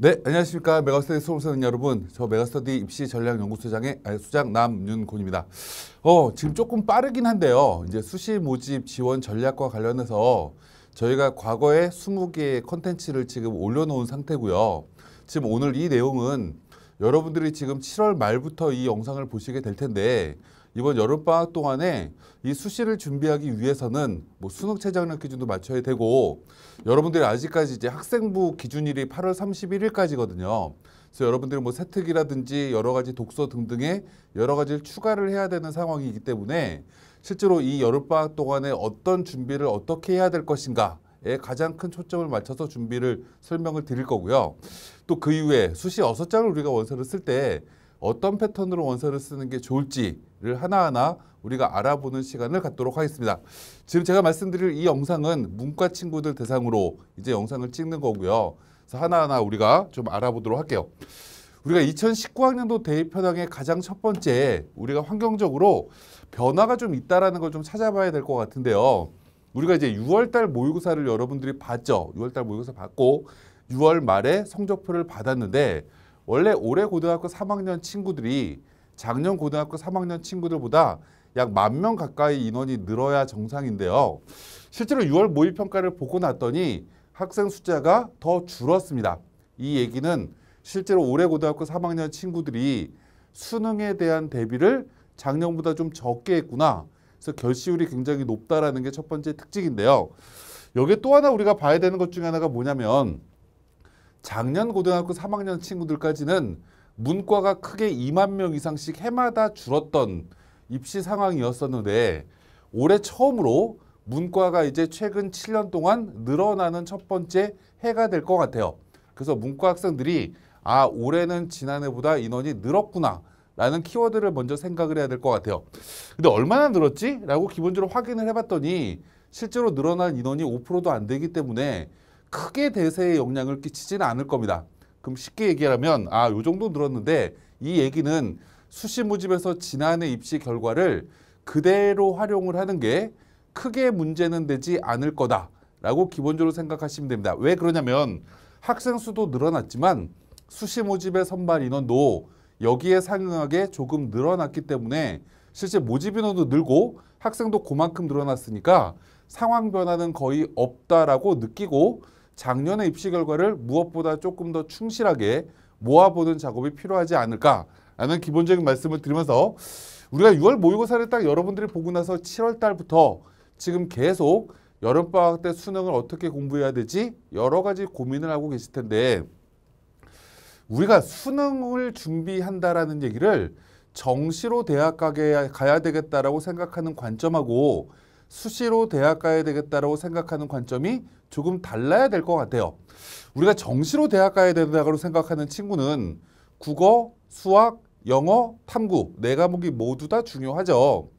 네, 안녕하십니까. 메가스터디 수업 사는 여러분. 저 메가스터디 입시 전략 연구소장의 아니, 수장 남윤곤입니다. 어, 지금 조금 빠르긴 한데요. 이제 수시 모집 지원 전략과 관련해서 저희가 과거에 20개의 컨텐츠를 지금 올려놓은 상태고요. 지금 오늘 이 내용은 여러분들이 지금 7월 말부터 이 영상을 보시게 될 텐데 이번 여름방학 동안에 이 수시를 준비하기 위해서는 뭐 수능 최저학력 기준도 맞춰야 되고 여러분들이 아직까지 이제 학생부 기준일이 8월 31일까지거든요. 그래서 여러분들이 뭐 세특이라든지 여러 가지 독서 등등의 여러 가지를 추가를 해야 되는 상황이기 때문에 실제로 이 여름방학 동안에 어떤 준비를 어떻게 해야 될 것인가 에 가장 큰 초점을 맞춰서 준비를 설명을 드릴 거고요. 또 그 이후에 수시 6장을 우리가 원서를 쓸 때 어떤 패턴으로 원서를 쓰는 게 좋을지 를 하나하나 우리가 알아보는 시간을 갖도록 하겠습니다. 지금 제가 말씀드릴 이 영상은 문과 친구들 대상으로 이제 영상을 찍는 거고요. 그래서 하나하나 우리가 좀 알아보도록 할게요. 우리가 2019학년도 대입 현황의 가장 첫 번째 우리가 환경적으로 변화가 좀있다라걸좀 찾아봐야 될 것 같은데요. 우리가 이제 6월달 모의고사를 여러분들이 봤죠. 6월달 모의고사 봤고 6월 말에 성적표를 받았는데 원래 올해 고등학교 3학년 친구들이 작년 고등학교 3학년 친구들보다 약 만 명 가까이 인원이 늘어야 정상인데요. 실제로 6월 모의평가를 보고 났더니 학생 숫자가 더 줄었습니다. 이 얘기는 실제로 올해 고등학교 3학년 친구들이 수능에 대한 대비를 작년보다 좀 적게 했구나. 그래서 결시율이 굉장히 높다라는 게 첫 번째 특징인데요. 여기에 또 하나 우리가 봐야 되는 것 중에 하나가 뭐냐면 작년 고등학교 3학년 친구들까지는 문과가 크게 2만 명 이상씩 해마다 줄었던 입시 상황이었었는데 올해 처음으로 문과가 이제 최근 7년 동안 늘어나는 첫 번째 해가 될 것 같아요. 그래서 문과 학생들이 아 올해는 지난해보다 인원이 늘었구나 라는 키워드를 먼저 생각을 해야 될 것 같아요. 근데 얼마나 늘었지? 라고 기본적으로 확인을 해봤더니 실제로 늘어난 인원이 5%도 안 되기 때문에 크게 대세에 영향을 끼치지는 않을 겁니다. 그럼 쉽게 얘기하면 아, 요 정도 늘었는데 이 얘기는 수시 모집에서 지난해 입시 결과를 그대로 활용을 하는 게 크게 문제는 되지 않을 거다라고 기본적으로 생각하시면 됩니다. 왜 그러냐면 학생 수도 늘어났지만 수시 모집의 선발 인원도 여기에 상응하게 조금 늘어났기 때문에 실제 모집 인원도 늘고 학생도 그만큼 늘어났으니까 상황 변화는 거의 없다라고 느끼고 작년의 입시 결과를 무엇보다 조금 더 충실하게 모아보는 작업이 필요하지 않을까라는 기본적인 말씀을 드리면서 우리가 6월 모의고사를 딱 여러분들이 보고 나서 7월 달부터 지금 계속 여름방학 때 수능을 어떻게 공부해야 되지 여러 가지 고민을 하고 계실 텐데 우리가 수능을 준비한다라는 얘기를 정시로 대학 가게 가야 되겠다라고 생각하는 관점하고 수시로 대학 가야 되겠다라고 생각하는 관점이 조금 달라야 될 것 같아요. 우리가 정시로 대학 가야 된다고 생각하는 친구는 국어, 수학, 영어, 탐구 네 과목이 모두 다 중요하죠.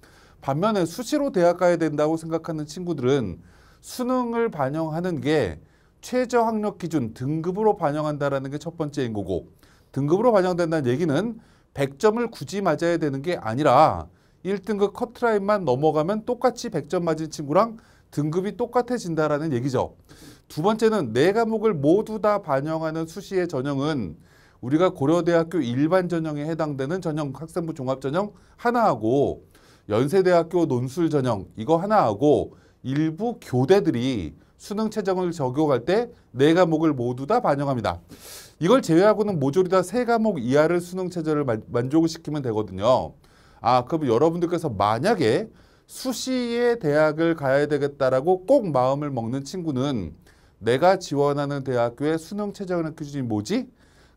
반면에 수시로 대학 가야 된다고 생각하는 친구들은 수능을 반영하는 게 최저 학력 기준 등급으로 반영한다는게 첫 번째인 거고 등급으로 반영된다는 얘기는 100점을 굳이 맞아야 되는 게 아니라 1등급 커트라인만 넘어가면 똑같이 100점 맞은 친구랑 등급이 똑같아진다라는 얘기죠. 두 번째는 네 과목을 모두 다 반영하는 수시의 전형은 우리가 고려대학교 일반 전형에 해당되는 전형 학생부 종합 전형 하나하고 연세대학교 논술 전형 이거 하나하고 일부 교대들이 수능 최정을 적용할 때네 과목을 모두 다 반영합니다. 이걸 제외하고는 모조리 다세 과목 이하를 수능 최저를 만족시키면 되거든요. 아, 그럼 여러분들께서 만약에 수시에 대학을 가야 되겠다라고 꼭 마음을 먹는 친구는 내가 지원하는 대학교의 수능 최저학력 기준이 뭐지?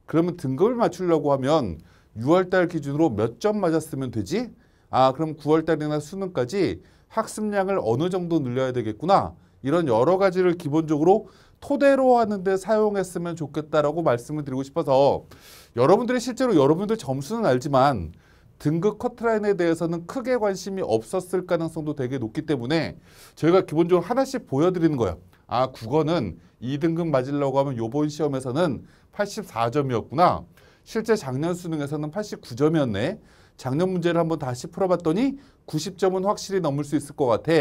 그러면 등급을 맞추려고 하면 6월달 기준으로 몇 점 맞았으면 되지? 아 그럼 9월달이나 수능까지 학습량을 어느 정도 늘려야 되겠구나. 이런 여러 가지를 기본적으로 토대로 하는데 사용했으면 좋겠다라고 말씀을 드리고 싶어서 여러분들이 실제로 여러분들 점수는 알지만 등급 커트라인에 대해서는 크게 관심이 없었을 가능성도 되게 높기 때문에 저희가 기본적으로 하나씩 보여드리는 거예요. 아, 국어는 2등급 맞으려고 하면 요번 시험에서는 84점이었구나. 실제 작년 수능에서는 89점이었네. 작년 문제를 한번 다시 풀어봤더니 90점은 확실히 넘을 수 있을 것 같아.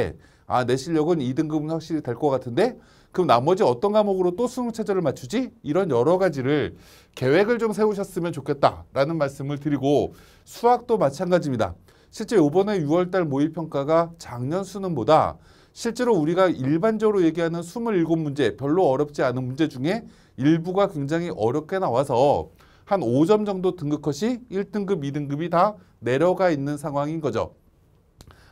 아, 내 실력은 2등급은 확실히 될 것 같은데 그럼 나머지 어떤 과목으로 또 수능 체제를 맞추지? 이런 여러 가지를 계획을 좀 세우셨으면 좋겠다라는 말씀을 드리고 수학도 마찬가지입니다. 실제 이번에 6월달 모의평가가 작년 수능보다 실제로 우리가 일반적으로 얘기하는 27문제 별로 어렵지 않은 문제 중에 일부가 굉장히 어렵게 나와서 한 5점 정도 등급컷이 1등급, 2등급이 다 내려가 있는 상황인 거죠.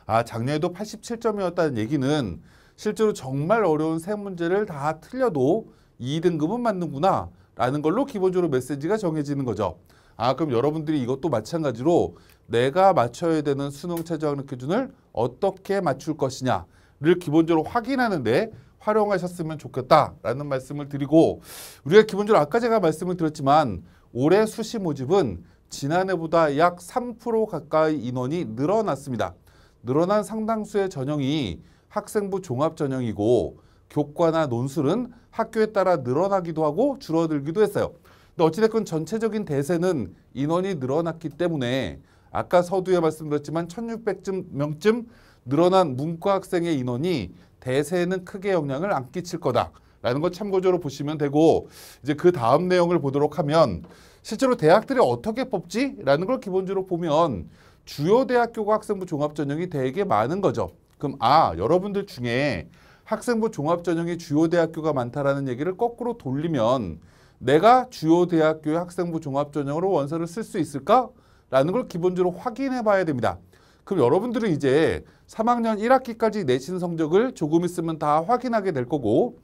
아 작년에도 87점이었다는 얘기는 실제로 정말 어려운 세 문제를 다 틀려도 2등급은 맞는구나 라는 걸로 기본적으로 메시지가 정해지는 거죠. 아 그럼 여러분들이 이것도 마찬가지로 내가 맞춰야 되는 수능 최저학력 기준을 어떻게 맞출 것이냐를 기본적으로 확인하는데 활용하셨으면 좋겠다라는 말씀을 드리고 우리가 기본적으로 아까 제가 말씀을 드렸지만 올해 수시 모집은 지난해보다 약 3% 가까이 인원이 늘어났습니다. 늘어난 상당수의 전형이 학생부 종합전형이고 교과나 논술은 학교에 따라 늘어나기도 하고 줄어들기도 했어요. 근데 어찌됐건 전체적인 대세는 인원이 늘어났기 때문에 아까 서두에 말씀드렸지만 1600명쯤 늘어난 문과 학생의 인원이 대세에는 크게 영향을 안 끼칠 거다라는 걸 참고적으로 보시면 되고 이제 그 다음 내용을 보도록 하면 실제로 대학들이 어떻게 뽑지라는 걸 기본적으로 보면 주요 대학교가 학생부 종합전형이 되게 많은 거죠. 그럼 아 여러분들 중에 학생부 종합전형이 주요 대학교가 많다라는 얘기를 거꾸로 돌리면 내가 주요 대학교의 학생부 종합전형으로 원서를 쓸 수 있을까? 라는 걸 기본적으로 확인해 봐야 됩니다. 그럼 여러분들은 이제 3학년 1학기까지 내신 성적을 조금 있으면 다 확인하게 될 거고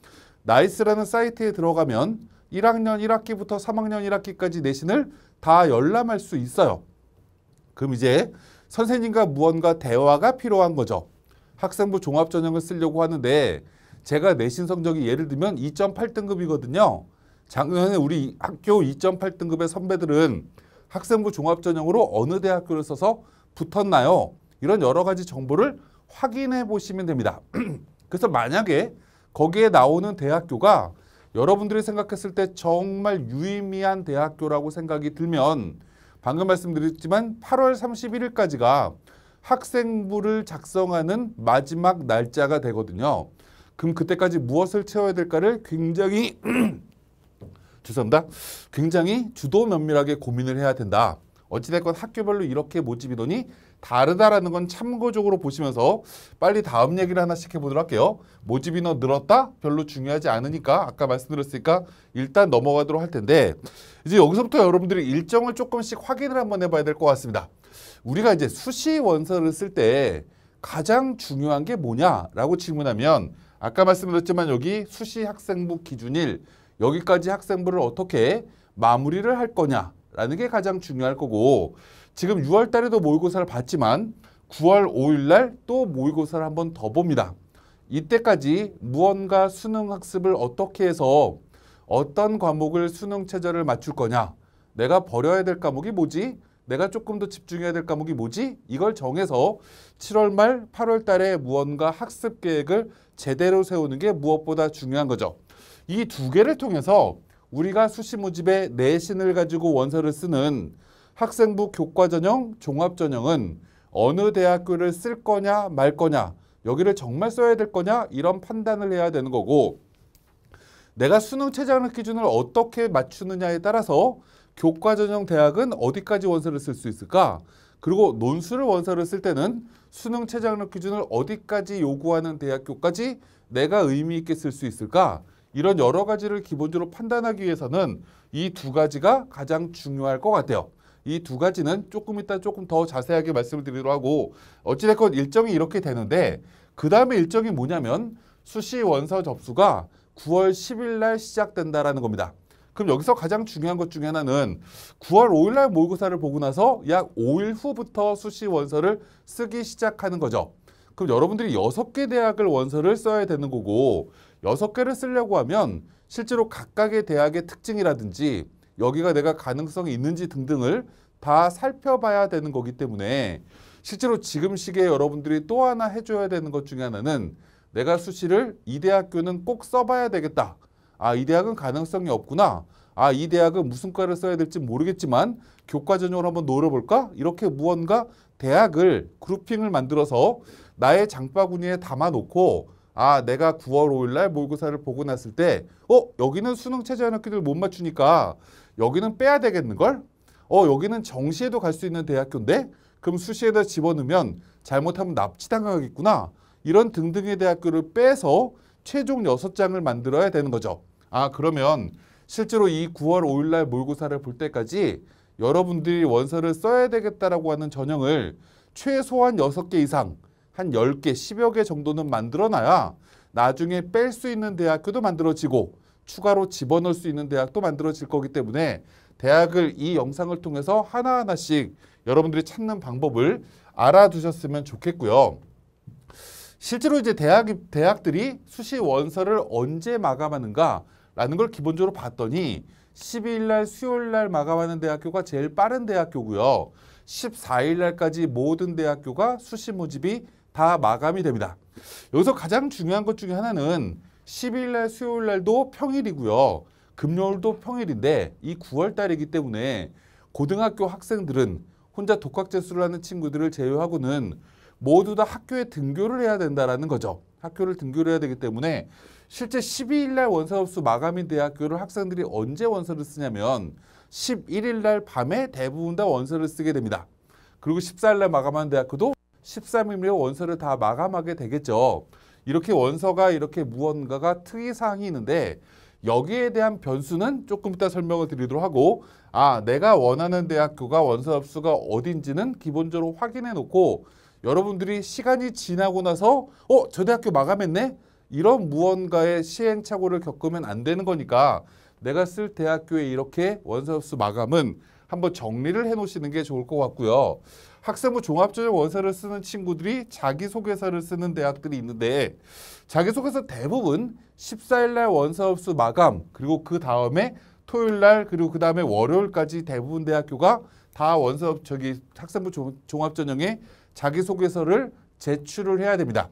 나이스라는 사이트에 들어가면 1학년 1학기부터 3학년 1학기까지 내신을 다 열람할 수 있어요. 그럼 이제 선생님과 무언가 대화가 필요한 거죠. 학생부 종합전형을 쓰려고 하는데 제가 내신 성적이 예를 들면 2.8등급이거든요. 작년에 우리 학교 2.8등급의 선배들은 학생부 종합전형으로 어느 대학교를 써서 붙었나요? 이런 여러 가지 정보를 확인해 보시면 됩니다. 그래서 만약에 거기에 나오는 대학교가 여러분들이 생각했을 때 정말 유의미한 대학교라고 생각이 들면 방금 말씀드렸지만 8월 31일까지가 학생부를 작성하는 마지막 날짜가 되거든요. 그럼 그때까지 무엇을 채워야 될까를 굉장히 죄송합니다. 굉장히 주도 면밀하게 고민을 해야 된다. 어찌됐건 학교별로 이렇게 모집이더니 다르다라는 건 참고적으로 보시면서 빨리 다음 얘기를 하나씩 해보도록 할게요. 모집 인원 늘었다? 별로 중요하지 않으니까 아까 말씀드렸으니까 일단 넘어가도록 할 텐데 이제 여기서부터 여러분들이 일정을 조금씩 확인을 한번 해봐야 될 것 같습니다. 우리가 이제 수시 원서를 쓸 때 가장 중요한 게 뭐냐라고 질문하면 아까 말씀드렸지만 여기 수시 학생부 기준 일 여기까지 학생부를 어떻게 마무리를 할 거냐라는 게 가장 중요할 거고 지금 6월 달에도 모의고사를 봤지만 9월 5일 날 또 모의고사를 한번 더 봅니다. 이때까지 무언가 수능 학습을 어떻게 해서 어떤 과목을 수능 체제를 맞출 거냐 내가 버려야 될 과목이 뭐지? 내가 조금 더 집중해야 될 과목이 뭐지? 이걸 정해서 7월 말 8월 달에 무언가 학습 계획을 제대로 세우는 게 무엇보다 중요한 거죠. 이 두 개를 통해서 우리가 수시 모집에 내신을 가지고 원서를 쓰는 학생부 교과 전형, 종합 전형은 어느 대학교를 쓸 거냐 말 거냐 여기를 정말 써야 될 거냐 이런 판단을 해야 되는 거고 내가 수능 최저학력 기준을 어떻게 맞추느냐에 따라서 교과 전형 대학은 어디까지 원서를 쓸 수 있을까? 그리고 논술을 원서를 쓸 때는 수능 최장력 기준을 어디까지 요구하는 대학교까지 내가 의미 있게 쓸 수 있을까? 이런 여러 가지를 기본적으로 판단하기 위해서는 이 두 가지가 가장 중요할 것 같아요. 이 두 가지는 조금 이따 조금 더 자세하게 말씀을 드리도록 하고 어찌됐건 일정이 이렇게 되는데 그 다음에 일정이 뭐냐면 수시 원서 접수가 9월 10일 날 시작된다라는 겁니다. 그럼 여기서 가장 중요한 것 중에 하나는 9월 5일 날 모의고사를 보고 나서 약 5일 후부터 수시 원서를 쓰기 시작하는 거죠. 그럼 여러분들이 6개 대학을 원서를 써야 되는 거고 6개를 쓰려고 하면 실제로 각각의 대학의 특징이라든지 여기가 내가 가능성이 있는지 등등을 다 살펴봐야 되는 거기 때문에 실제로 지금 시기에 여러분들이 또 하나 해줘야 되는 것 중에 하나는 내가 수시를 이 대학교는 꼭 써봐야 되겠다. 아, 이 대학은 가능성이 없구나. 아, 이 대학은 무슨 과를 써야 될지 모르겠지만 교과 전형을 한번 노려볼까? 이렇게 무언가 대학을 그룹핑을 만들어서 나의 장바구니에 담아놓고 아, 내가 9월 5일 날 모의고사를 보고 났을 때 어, 여기는 수능 최저한 학교들 못 맞추니까 여기는 빼야 되겠는걸? 어, 여기는 정시에도 갈 수 있는 대학교인데 그럼 수시에다 집어넣으면 잘못하면 납치당하겠구나. 이런 등등의 대학교를 빼서 최종 6장을 만들어야 되는 거죠. 아 그러면 실제로 이 9월 5일날 모고사를볼 때까지 여러분들이 원서를 써야 되겠다라고 하는 전형을 최소한 6개 이상 한 10개, 10여 개 정도는 만들어놔야 나중에 뺄 수 있는 대학교도 만들어지고 추가로 집어넣을 수 있는 대학도 만들어질 거기 때문에 대학을 이 영상을 통해서 하나하나씩 여러분들이 찾는 방법을 알아두셨으면 좋겠고요. 실제로 이제 대학, 대학들이 수시 원서를 언제 마감하는가라는 걸 기본적으로 봤더니 12일 날 수요일 날 마감하는 대학교가 제일 빠른 대학교고요. 14일 날까지 모든 대학교가 수시 모집이 다 마감이 됩니다. 여기서 가장 중요한 것 중에 하나는 12일 날 수요일 날도 평일이고요. 금요일도 평일인데 이 9월 달이기 때문에 고등학교 학생들은 혼자 독학재수를 하는 친구들을 제외하고는 모두 다 학교에 등교를 해야 된다라는 거죠. 학교를 등교를 해야 되기 때문에 실제 12일 날 원서업수 마감인 대학교를 학생들이 언제 원서를 쓰냐면 11일 날 밤에 대부분 다 원서를 쓰게 됩니다. 그리고 14일 날 마감한 대학교도 13일에 원서를 다 마감하게 되겠죠. 이렇게 원서가 이렇게 무언가가 특이사항이 있는데 여기에 대한 변수는 조금 이따 설명을 드리도록 하고 아 내가 원하는 대학교가 원서 업수가 어딘지는 기본적으로 확인해 놓고 여러분들이 시간이 지나고 나서 어, 저 대학교 마감했네? 이런 무언가의 시행착오를 겪으면 안 되는 거니까 내가 쓸 대학교에 이렇게 원서수 마감은 한번 정리를 해 놓으시는 게 좋을 것 같고요. 학생부 종합전형 원서를 쓰는 친구들이 자기소개서를 쓰는 대학들이 있는데 자기소개서 대부분 14일날 원서업수 마감 그리고 그 다음에 토요일날 그리고 그 다음에 월요일까지 대부분 대학교가 다 원서업 저기 학생부 종합전형에 자기소개서를 제출을 해야 됩니다.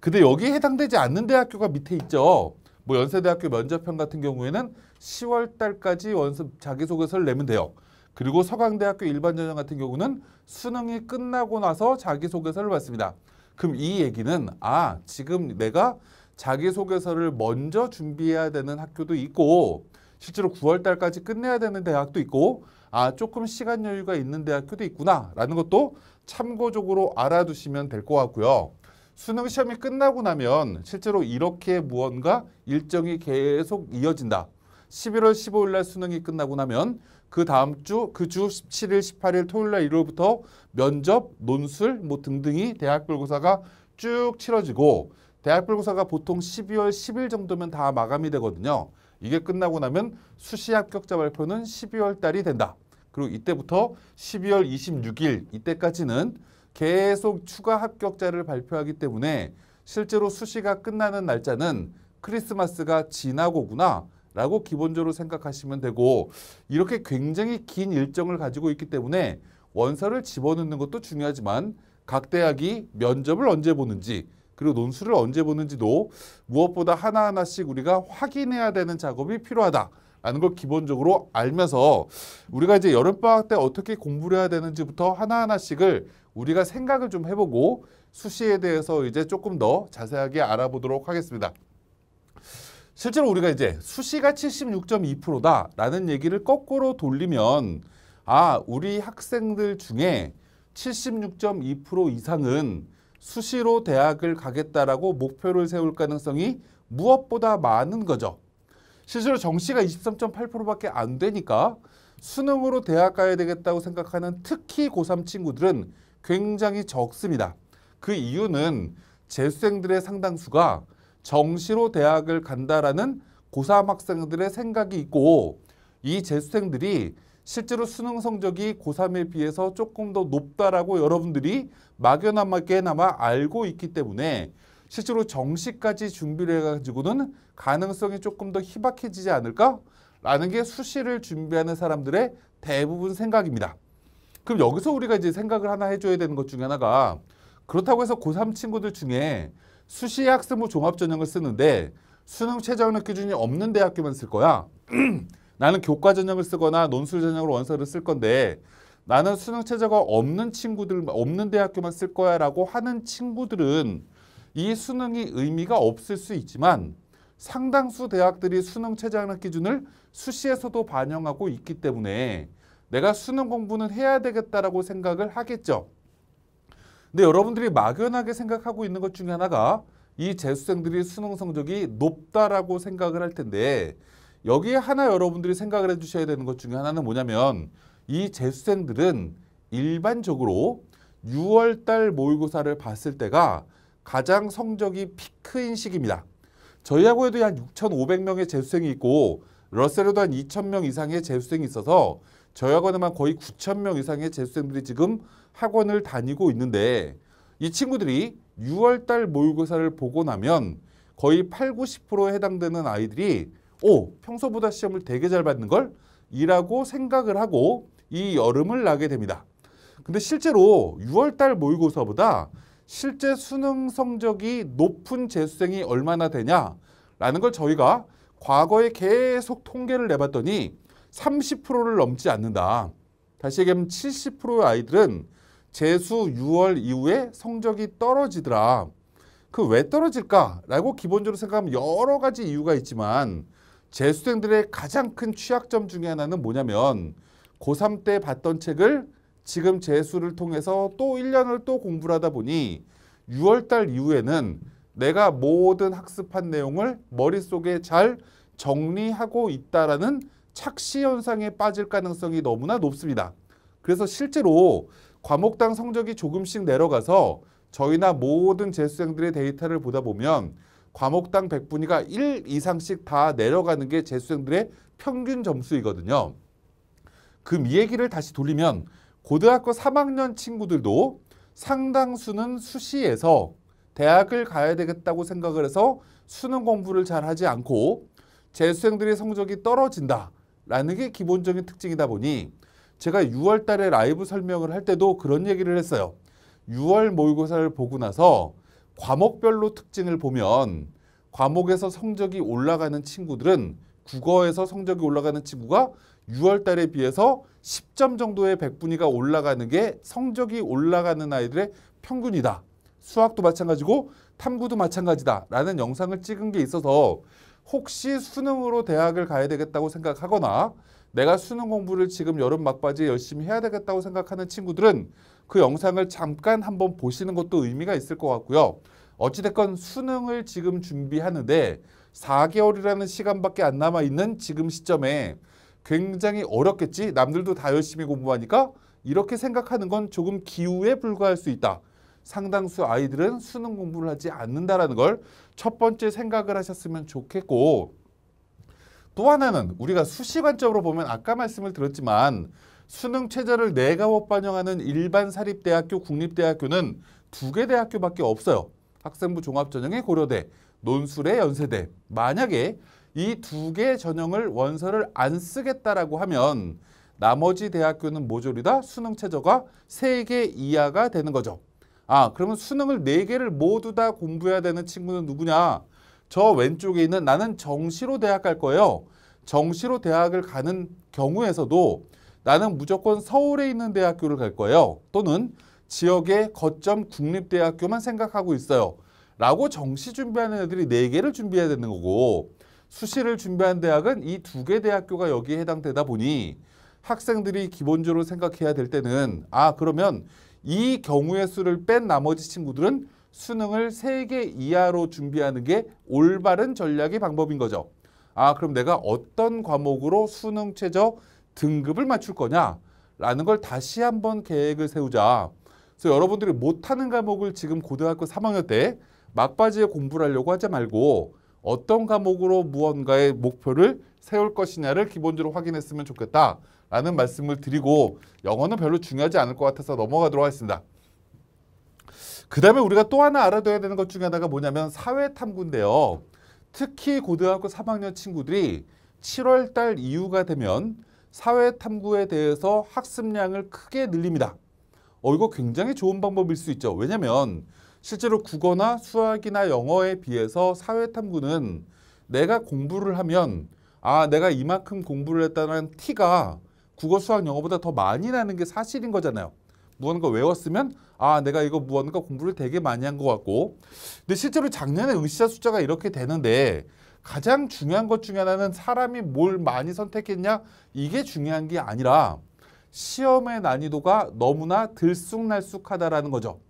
근데 여기에 해당되지 않는 대학교가 밑에 있죠. 뭐 연세대학교 면접편 같은 경우에는 10월 달까지 원습 자기소개서를 내면 돼요. 그리고 서강대학교 일반전형 같은 경우는 수능이 끝나고 나서 자기소개서를 받습니다. 그럼 이 얘기는 아 지금 내가 자기소개서를 먼저 준비해야 되는 학교도 있고 실제로 9월 달까지 끝내야 되는 대학도 있고 아 조금 시간 여유가 있는 대학교도 있구나라는 것도 참고적으로 알아두시면 될 것 같고요. 수능 시험이 끝나고 나면 실제로 이렇게 무언가 일정이 계속 이어진다. 11월 15일 날 수능이 끝나고 나면 그 다음 주, 그 주 17일, 18일 토요일 날 일요일부터 면접, 논술 뭐 등등이 대학별고사가 쭉 치러지고 대학별고사가 보통 12월 10일 정도면 다 마감이 되거든요. 이게 끝나고 나면 수시 합격자 발표는 12월 달이 된다. 그리고 이때부터 12월 26일 이때까지는 계속 추가 합격자를 발표하기 때문에 실제로 수시가 끝나는 날짜는 크리스마스가 지나고구나 라고 기본적으로 생각하시면 되고 이렇게 굉장히 긴 일정을 가지고 있기 때문에 원서를 집어넣는 것도 중요하지만 각 대학이 면접을 언제 보는지 그리고 논술을 언제 보는지도 무엇보다 하나하나씩 우리가 확인해야 되는 작업이 필요하다. 라는 걸 기본적으로 알면서 우리가 이제 여름방학 때 어떻게 공부를 해야 되는지부터 하나하나씩을 우리가 생각을 좀 해보고 수시에 대해서 이제 조금 더 자세하게 알아보도록 하겠습니다. 실제로 우리가 이제 수시가 76.2%다라는 얘기를 거꾸로 돌리면 아, 우리 학생들 중에 76.2% 이상은 수시로 대학을 가겠다라고 목표를 세울 가능성이 무엇보다 많은 거죠. 실제로 정시가 23.8%밖에 안 되니까 수능으로 대학 가야 되겠다고 생각하는 특히 고3 친구들은 굉장히 적습니다. 그 이유는 재수생들의 상당수가 정시로 대학을 간다라는 고3 학생들의 생각이 있고 이 재수생들이 실제로 수능 성적이 고3에 비해서 조금 더 높다라고 여러분들이 막연하게나마 알고 있기 때문에 실제로 정시까지 준비를 해가지고는 가능성이 조금 더 희박해지지 않을까라는 게 수시를 준비하는 사람들의 대부분 생각입니다. 그럼 여기서 우리가 이제 생각을 하나 해줘야 되는 것 중에 하나가 그렇다고 해서 고3 친구들 중에 수시 학습 후 종합전형을 쓰는데 수능 최저학력 기준이 없는 대학교만 쓸 거야. 나는 교과 전형을 쓰거나 논술 전형으로 원서를 쓸 건데 나는 수능 최저가 없는 친구들 없는 대학교만 쓸 거야라고 하는 친구들은 이 수능이 의미가 없을 수 있지만 상당수 대학들이 수능 최저학력 기준을 수시에서도 반영하고 있기 때문에 내가 수능 공부는 해야 되겠다라고 생각을 하겠죠. 근데 여러분들이 막연하게 생각하고 있는 것 중에 하나가 이 재수생들이 수능 성적이 높다라고 생각을 할 텐데 여기에 하나 여러분들이 생각을 해주셔야 되는 것 중에 하나는 뭐냐면 이 재수생들은 일반적으로 6월달 모의고사를 봤을 때가 가장 성적이 피크인 시기입니다. 저희 학원에도 한 6,500명의 재수생이 있고 러셀에도 한 2,000명 이상의 재수생이 있어서 저희 학원에만 거의 9,000명 이상의 재수생들이 지금 학원을 다니고 있는데 이 친구들이 6월달 모의고사를 보고 나면 거의 8, 90%에 해당되는 아이들이 오 평소보다 시험을 되게 잘 받는 걸 이라고 생각을 하고 이 여름을 나게 됩니다. 근데 실제로 6월달 모의고사보다 실제 수능 성적이 높은 재수생이 얼마나 되냐라는 걸 저희가 과거에 계속 통계를 내봤더니 30%를 넘지 않는다. 다시 얘기하면 70%의 아이들은 재수 6월 이후에 성적이 떨어지더라. 그 왜 떨어질까라고 기본적으로 생각하면 여러 가지 이유가 있지만 재수생들의 가장 큰 취약점 중에 하나는 뭐냐면 고3 때 봤던 책을 지금 재수를 통해서 또 1년을 또 공부를 하다 보니 6월달 이후에는 내가 모든 학습한 내용을 머릿속에 잘 정리하고 있다라는 착시 현상에 빠질 가능성이 너무나 높습니다. 그래서 실제로 과목당 성적이 조금씩 내려가서 저희나 모든 재수생들의 데이터를 보다 보면 과목당 100분위가 1 이상씩 다 내려가는 게 재수생들의 평균 점수이거든요. 그미 얘기를 다시 돌리면 고등학교 3학년 친구들도 상당수는 수시에서 대학을 가야 되겠다고 생각을 해서 수능 공부를 잘 하지 않고 재수생들의 성적이 떨어진다라는 게 기본적인 특징이다 보니 제가 6월 달에 라이브 설명을 할 때도 그런 얘기를 했어요. 6월 모의고사를 보고 나서 과목별로 특징을 보면 과목에서 성적이 올라가는 친구들은 국어에서 성적이 올라가는 친구가 6월 달에 비해서 10점 정도의 백분위가 올라가는 게 성적이 올라가는 아이들의 평균이다. 수학도 마찬가지고 탐구도 마찬가지다. 라는 영상을 찍은 게 있어서 혹시 수능으로 대학을 가야 되겠다고 생각하거나 내가 수능 공부를 지금 여름 막바지에 열심히 해야 되겠다고 생각하는 친구들은 그 영상을 잠깐 한번 보시는 것도 의미가 있을 것 같고요. 어찌됐건 수능을 지금 준비하는데 4개월이라는 시간밖에 안 남아있는 지금 시점에 굉장히 어렵겠지 남들도 다 열심히 공부하니까 이렇게 생각하는 건 조금 기우에 불과할 수 있다. 상당수 아이들은 수능 공부를 하지 않는다라는 걸 첫 번째 생각을 하셨으면 좋겠고 또 하나는 우리가 수시 관점으로 보면 아까 말씀을 드렸지만 수능 최저를 내가못 반영하는 일반 사립대학교, 국립대학교는 두 개 대학교밖에 없어요. 학생부 종합전형의 고려대, 논술의 연세대 만약에 이 두개의 전형을 원서를 안 쓰겠다라고 하면 나머지 대학교는 모조리 다 수능 최저가 세 개 이하가 되는 거죠. 아 그러면 수능을 네개를 모두 다 공부해야 되는 친구는 누구냐. 저 왼쪽에 있는 나는 정시로 대학 갈 거예요. 정시로 대학을 가는 경우에서도 나는 무조건 서울에 있는 대학교를 갈 거예요. 또는 지역의 거점 국립대학교만 생각하고 있어요. 라고 정시 준비하는 애들이 네개를 준비해야 되는 거고 수시를 준비한 대학은 이 두 개 대학교가 여기에 해당되다 보니 학생들이 기본적으로 생각해야 될 때는 아 그러면 이 경우의 수를 뺀 나머지 친구들은 수능을 세 개 이하로 준비하는 게 올바른 전략의 방법인 거죠. 아 그럼 내가 어떤 과목으로 수능 최저 등급을 맞출 거냐라는 걸 다시 한번 계획을 세우자. 그래서 여러분들이 못하는 과목을 지금 고등학교 3학년 때 막바지에 공부를 하려고 하지 말고 어떤 과목으로 무언가의 목표를 세울 것이냐를 기본적으로 확인했으면 좋겠다. 라는 말씀을 드리고 영어는 별로 중요하지 않을 것 같아서 넘어가도록 하겠습니다. 그 다음에 우리가 또 하나 알아둬야 되는 것 중에 하나가 뭐냐면 사회탐구인데요. 특히 고등학교 3학년 친구들이 7월 달 이후가 되면 사회탐구에 대해서 학습량을 크게 늘립니다. 어, 이거 굉장히 좋은 방법일 수 있죠. 왜냐면 하 실제로 국어나 수학이나 영어에 비해서 사회탐구는 내가 공부를 하면 아 내가 이만큼 공부를 했다는 티가 국어 수학 영어보다 더 많이 나는 게 사실인 거잖아요. 무언가 외웠으면 아 내가 이거 무언가 공부를 되게 많이 한 것 같고 근데 실제로 작년에 응시자 숫자가 이렇게 되는데 가장 중요한 것 중에 하나는 사람이 뭘 많이 선택했냐 이게 중요한 게 아니라 시험의 난이도가 너무나 들쑥날쑥하다라는 거죠.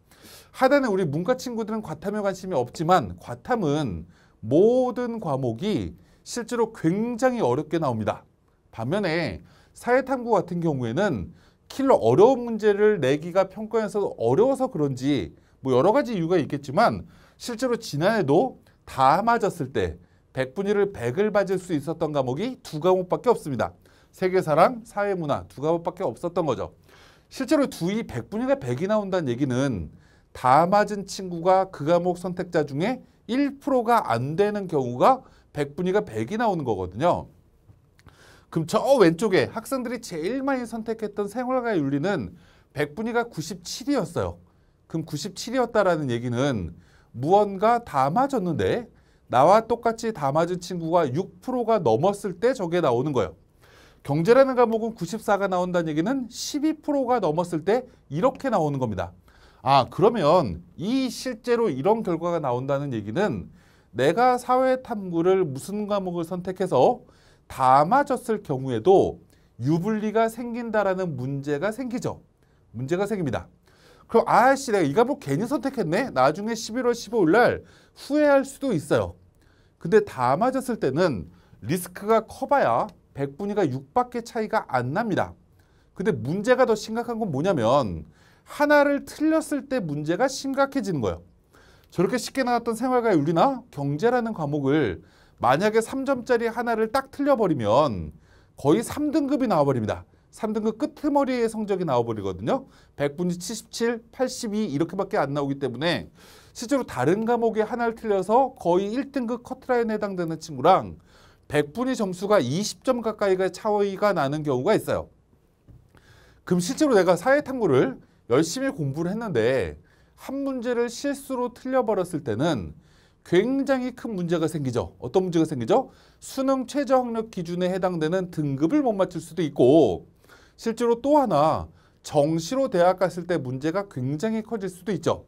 하단에 우리 문과 친구들은 과탐에 관심이 없지만 과탐은 모든 과목이 실제로 굉장히 어렵게 나옵니다. 반면에 사회탐구 같은 경우에는 킬러 어려운 문제를 내기가 평가에서 어려워서 그런지 뭐 여러 가지 이유가 있겠지만 실제로 지난해도 다 맞았을 때 100분위를 100을 맞을 수 있었던 과목이 두 과목밖에 없습니다. 세계사랑 사회문화 두 과목밖에 없었던 거죠. 실제로 두 이 100분위가 100이 나온다는 얘기는 다 맞은 친구가 그 과목 선택자 중에 1%가 안 되는 경우가 100분위가 100이 나오는 거거든요. 그럼 저 왼쪽에 학생들이 제일 많이 선택했던 생활과 윤리는 100분위가 97이었어요. 그럼 97이었다라는 얘기는 무언가 다 맞았는데 나와 똑같이 다 맞은 친구가 6%가 넘었을 때 저게 나오는 거예요. 경제라는 과목은 94가 나온다는 얘기는 12%가 넘었을 때 이렇게 나오는 겁니다. 아 그러면 이 실제로 이런 결과가 나온다는 얘기는 내가 사회탐구를 무슨 과목을 선택해서 담아졌을 경우에도 유불리가 생긴다라는 문제가 생기죠. 문제가 생깁니다. 그럼 아씨 내가 이 과목 괜히 선택했네. 나중에 11월 15일 날 후회할 수도 있어요. 근데 다 맞았을 때는 리스크가 커봐야 100분위가 6밖에 차이가 안 납니다. 근데 문제가 더 심각한 건 뭐냐면 하나를 틀렸을 때 문제가 심각해지는 거예요. 저렇게 쉽게 나왔던 생활과 윤리나 경제라는 과목을 만약에 3점짜리 하나를 딱 틀려버리면 거의 3등급이 나와버립니다. 3등급 끄트머리의 성적이 나와버리거든요. 100분이 77, 82 이렇게밖에 안 나오기 때문에 실제로 다른 과목에 하나를 틀려서 거의 1등급 커트라인에 해당되는 친구랑 1 0 0분위 점수가 20점 가까이가 차이가 나는 경우가 있어요. 그럼 실제로 내가 사회탐구를 열심히 공부를 했는데 한 문제를 실수로 틀려버렸을 때는 굉장히 큰 문제가 생기죠. 어떤 문제가 생기죠? 수능 최저 학력 기준에 해당되는 등급을 못 맞출 수도 있고 실제로 또 하나 정시로 대학 갔을 때 문제가 굉장히 커질 수도 있죠.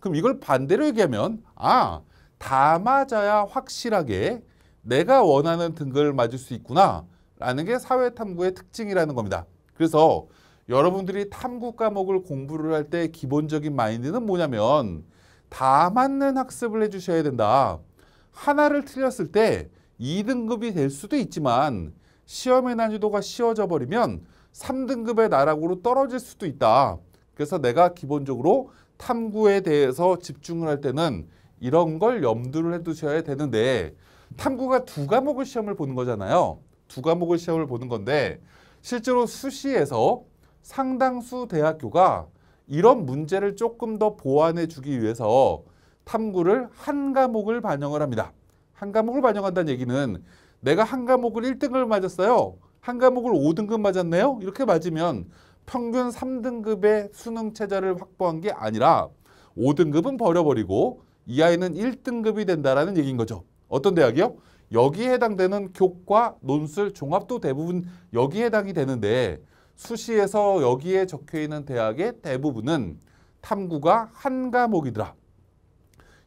그럼 이걸 반대로 얘기하면 아, 다 맞아야 확실하게 내가 원하는 등급을 맞을 수 있구나 라는 게 사회탐구의 특징이라는 겁니다. 그래서 여러분들이 탐구 과목을 공부를 할 때 기본적인 마인드는 뭐냐면 다 맞는 학습을 해주셔야 된다. 하나를 틀렸을 때 2등급이 될 수도 있지만 시험의 난이도가 쉬워져 버리면 3등급의 나락으로 떨어질 수도 있다. 그래서 내가 기본적으로 탐구에 대해서 집중을 할 때는 이런 걸 염두를 해두셔야 되는데 탐구가 두 과목을 시험을 보는 거잖아요. 두 과목을 시험을 보는 건데 실제로 수시에서 상당수 대학교가 이런 문제를 조금 더 보완해 주기 위해서 탐구를 한 과목을 반영을 합니다. 한 과목을 반영한다는 얘기는 내가 한 과목을 1등급을 맞았어요. 한 과목을 5등급 맞았네요. 이렇게 맞으면 평균 3등급의 수능 체제를 확보한 게 아니라 5등급은 버려버리고 이 아이는 1등급이 된다라는 얘기인 거죠. 어떤 대학이요? 여기에 해당되는 교과, 논술, 종합도 대부분 여기에 해당이 되는데 수시에서 여기에 적혀 있는 대학의 대부분은 탐구가 한 과목이더라.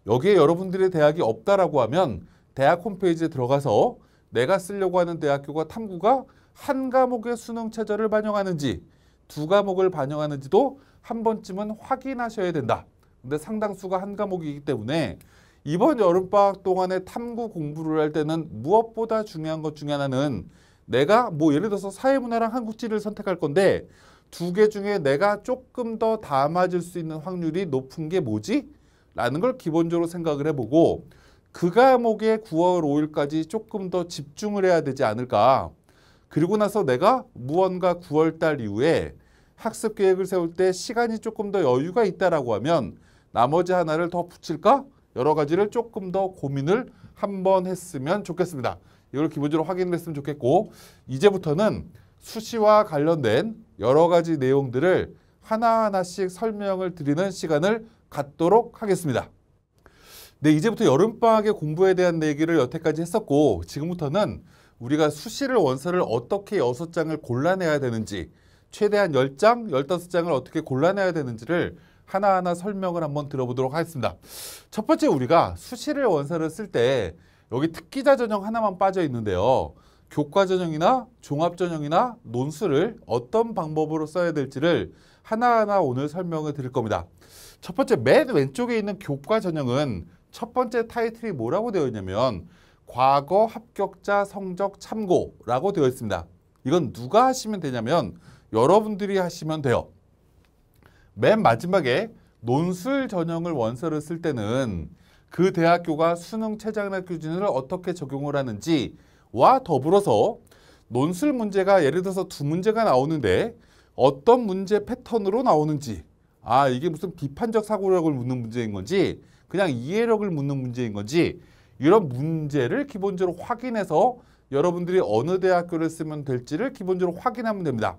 여기에 여러분들의 대학이 없다라고 하면 대학 홈페이지에 들어가서 내가 쓰려고 하는 대학교가 탐구가 한 과목의 수능 체제를 반영하는지 두 과목을 반영하는지도 한 번쯤은 확인하셔야 된다. 근데 상당수가 한 과목이기 때문에 이번 여름방학 동안에 탐구 공부를 할 때는 무엇보다 중요한 것 중에 하나는 내가 뭐 예를 들어서 사회문화랑 한국지를 선택할 건데 두 개 중에 내가 조금 더 다 맞을 수 있는 확률이 높은 게 뭐지? 라는 걸 기본적으로 생각을 해보고 그 과목에 9월 5일까지 조금 더 집중을 해야 되지 않을까. 그리고 나서 내가 무언가 9월 달 이후에 학습 계획을 세울 때 시간이 조금 더 여유가 있다라고 하면 나머지 하나를 더 붙일까? 여러 가지를 조금 더 고민을 한번 했으면 좋겠습니다. 이걸 기본적으로 확인했으면 좋겠고 이제부터는 수시와 관련된 여러 가지 내용들을 하나하나씩 설명을 드리는 시간을 갖도록 하겠습니다. 네, 이제부터 여름방학의 공부에 대한 얘기를 여태까지 했었고 지금부터는 우리가 수시를 원서를 어떻게 6 장을 골라내야 되는지 최대한 1 0장1 5 장을 어떻게 골라내야 되는지를 하나하나 설명을 한번 들어보도록 하겠습니다. 첫 번째 우리가 수시를 원서를 쓸때 여기 특기자 전형 하나만 빠져 있는데요. 교과 전형이나 종합 전형이나 논술을 어떤 방법으로 써야 될지를 하나하나 오늘 설명을 드릴 겁니다. 첫 번째 맨 왼쪽에 있는 교과 전형은 첫 번째 타이틀이 뭐라고 되어 있냐면 과거 합격자 성적 참고라고 되어 있습니다. 이건 누가 하시면 되냐면 여러분들이 하시면 돼요. 맨 마지막에 논술 전형을 원서를 쓸 때는 그 대학교가 수능 최장학력 기준을 어떻게 적용을 하는지와 더불어서 논술 문제가 예를 들어서 두 문제가 나오는데 어떤 문제 패턴으로 나오는지 아 이게 무슨 비판적 사고력을 묻는 문제인 건지 그냥 이해력을 묻는 문제인 건지 이런 문제를 기본적으로 확인해서 여러분들이 어느 대학교를 쓰면 될지를 기본적으로 확인하면 됩니다.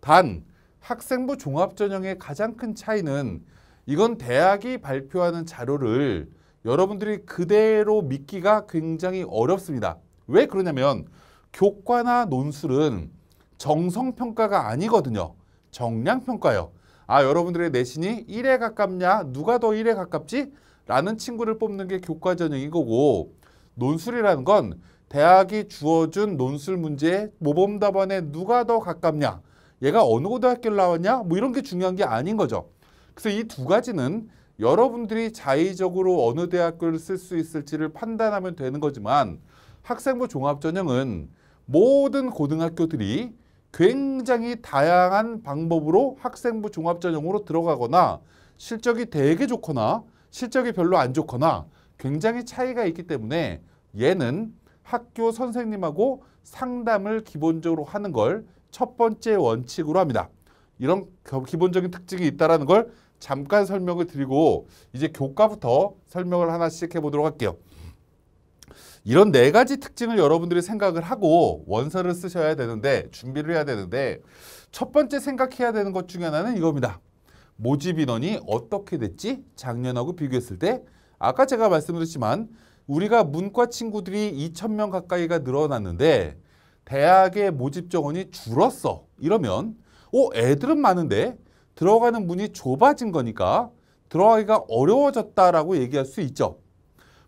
단 학생부 종합전형의 가장 큰 차이는 이건 대학이 발표하는 자료를 여러분들이 그대로 믿기가 굉장히 어렵습니다. 왜 그러냐면 교과나 논술은 정성평가가 아니거든요. 정량평가요아 여러분들의 내신이 1에 가깝냐 누가 더 1에 가깝지? 라는 친구를 뽑는 게 교과 전형인 거고 논술이라는 건 대학이 주어준 논술 문제의 모범 답안에 누가 더 가깝냐 얘가 어느 고등학교를 나왔냐 뭐 이런 게 중요한 게 아닌 거죠. 그래서 이 두 가지는 여러분들이 자의적으로 어느 대학교를 쓸 수 있을지를 판단하면 되는 거지만 학생부 종합전형은 모든 고등학교들이 굉장히 다양한 방법으로 학생부 종합전형으로 들어가거나 실적이 되게 좋거나 실적이 별로 안 좋거나 굉장히 차이가 있기 때문에 얘는 학교 선생님하고 상담을 기본적으로 하는 걸 첫 번째 원칙으로 합니다. 이런 기본적인 특징이 있다는 걸 잠깐 설명을 드리고 이제 교과부터 설명을 하나씩 해보도록 할게요. 이런 네 가지 특징을 여러분들이 생각을 하고 원서를 쓰셔야 되는데 준비를 해야 되는데 첫 번째 생각해야 되는 것 중에 하나는 이겁니다. 모집 인원이 어떻게 됐지? 작년하고 비교했을 때 아까 제가 말씀드렸지만 우리가 문과 친구들이 2천명 가까이가 늘어났는데 대학의 모집 정원이 줄었어. 이러면 어, 애들은 많은데 들어가는 문이 좁아진 거니까 들어가기가 어려워졌다라고 얘기할 수 있죠.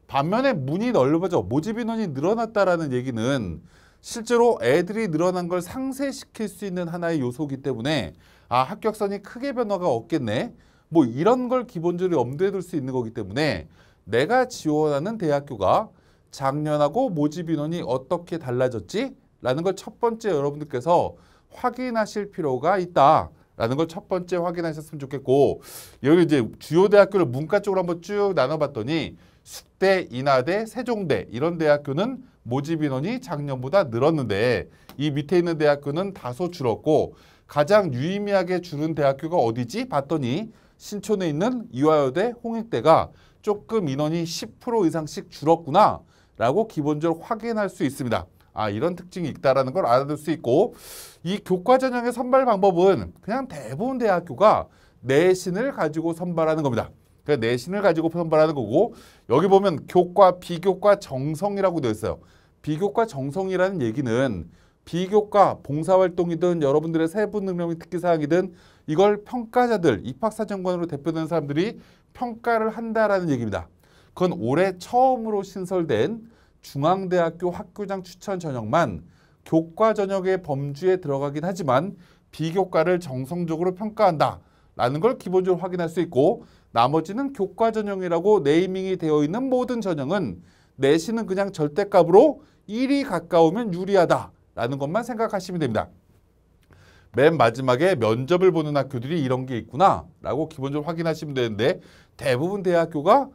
반면에 문이 넓어져 모집 인원이 늘어났다라는 얘기는 실제로 애들이 늘어난 걸 상쇄시킬 수 있는 하나의 요소이기 때문에 아 합격선이 크게 변화가 없겠네 뭐 이런 걸 기본적으로 염두에 둘 수 있는 거기 때문에 내가 지원하는 대학교가 작년하고 모집 인원이 어떻게 달라졌지? 라는 걸 첫 번째 여러분들께서 확인하실 필요가 있다. 라는 걸 첫 번째 확인하셨으면 좋겠고 여기 이제 주요 대학교를 문과 쪽으로 한번 쭉 나눠봤더니 숙대, 인하대, 세종대 이런 대학교는 모집 인원이 작년보다 늘었는데 이 밑에 있는 대학교는 다소 줄었고 가장 유의미하게 줄은 대학교가 어디지? 봤더니 신촌에 있는 이화여대, 홍익대가 조금 인원이 10% 이상씩 줄었구나 라고 기본적으로 확인할 수 있습니다. 아 이런 특징이 있다라는 걸 알아둘 수 있고 이 교과 전형의 선발 방법은 그냥 대부분 대학교가 내신을 가지고 선발하는 겁니다. 그 내신을 가지고 선발하는 거고 여기 보면 교과, 비교과, 정성이라고 되어 있어요. 비교과 정성이라는 얘기는 비교과, 봉사활동이든 여러분들의 세분 능력이 특기사항이든 이걸 평가자들, 입학사정관으로 대표되는 사람들이 평가를 한다라는 얘기입니다. 그건 올해 처음으로 신설된 중앙대학교 학교장 추천 전형만 교과 전형의 범주에 들어가긴 하지만 비교과를 정성적으로 평가한다. 라는 걸 기본적으로 확인할 수 있고 나머지는 교과 전형이라고 네이밍이 되어 있는 모든 전형은 내신은 그냥 절대값으로 1이 가까우면 유리하다라는 것만 생각하시면 됩니다. 맨 마지막에 면접을 보는 학교들이 이런 게 있구나라고 기본적으로 확인하시면 되는데 대부분 대학교가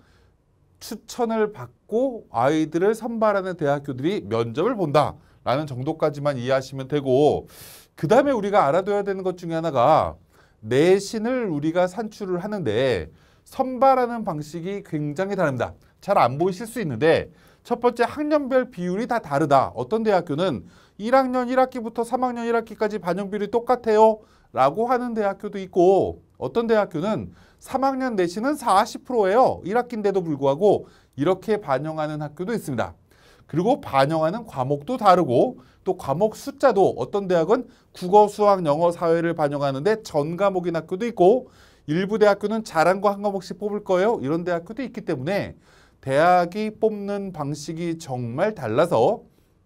추천을 받고 아이들을 선발하는 대학교들이 면접을 본다라는 정도까지만 이해하시면 되고 그 다음에 우리가 알아둬야 되는 것 중에 하나가 내신을 우리가 산출을 하는데 선발하는 방식이 굉장히 다릅니다. 잘 안 보이실 수 있는데 첫 번째 학년별 비율이 다 다르다. 어떤 대학교는 1학년 1학기부터 3학년 1학기까지 반영 비율이 똑같아요. 라고 하는 대학교도 있고 어떤 대학교는 3학년 내신은 40%예요. 1학기인데도 불구하고 이렇게 반영하는 학교도 있습니다. 그리고 반영하는 과목도 다르고 또 과목 숫자도 어떤 대학은 국어, 수학, 영어, 사회를 반영하는데 전 과목인 학교도 있고 일부 대학교는 자랑과 한 과목씩 뽑을 거예요. 이런 대학교도 있기 때문에 대학이 뽑는 방식이 정말 달라서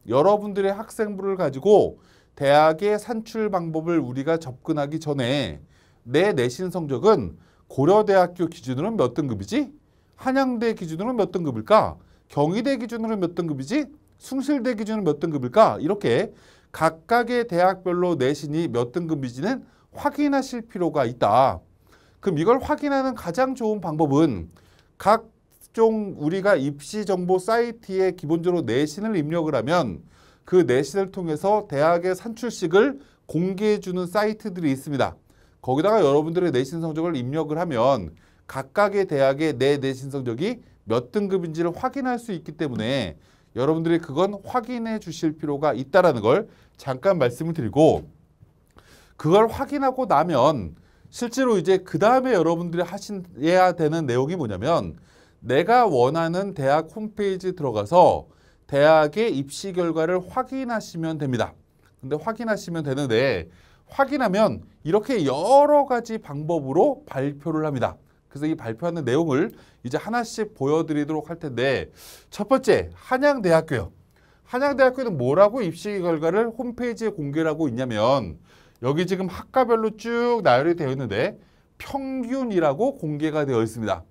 여러분들의 학생부를 가지고 대학의 산출 방법을 우리가 접근하기 전에 내 내신 성적은 고려대학교 기준으로는 몇 등급이지? 한양대 기준으로는 몇 등급일까? 경희대 기준으로는 몇 등급이지? 숭실대 기준은 몇 등급일까? 이렇게 각각의 대학별로 내신이 몇 등급인지는 확인하실 필요가 있다. 그럼 이걸 확인하는 가장 좋은 방법은 각종 우리가 입시 정보 사이트에 기본적으로 내신을 입력을 하면 그 내신을 통해서 대학의 산출식을 공개해주는 사이트들이 있습니다. 거기다가 여러분들의 내신 성적을 입력을 하면 각각의 대학의 내 내신 성적이 몇 등급인지를 확인할 수 있기 때문에 여러분들이 그건 확인해 주실 필요가 있다는걸 잠깐 말씀을 드리고 그걸 확인하고 나면 실제로 이제 그 다음에 여러분들이 하셔야 되는 내용이 뭐냐면 내가 원하는 대학 홈페이지 들어가서 대학의 입시 결과를 확인하시면 됩니다. 근데 확인하시면 되는데 확인하면 이렇게 여러 가지 방법으로 발표를 합니다. 그래서 이 발표하는 내용을 이제 하나씩 보여드리도록 할 텐데 첫 번째 한양대학교요. 한양대학교는 뭐라고 입시 결과를 홈페이지에 공개를 하고 있냐면 여기 지금 학과별로 쭉 나열이 되어 있는데 평균이라고 공개가 되어 있습니다.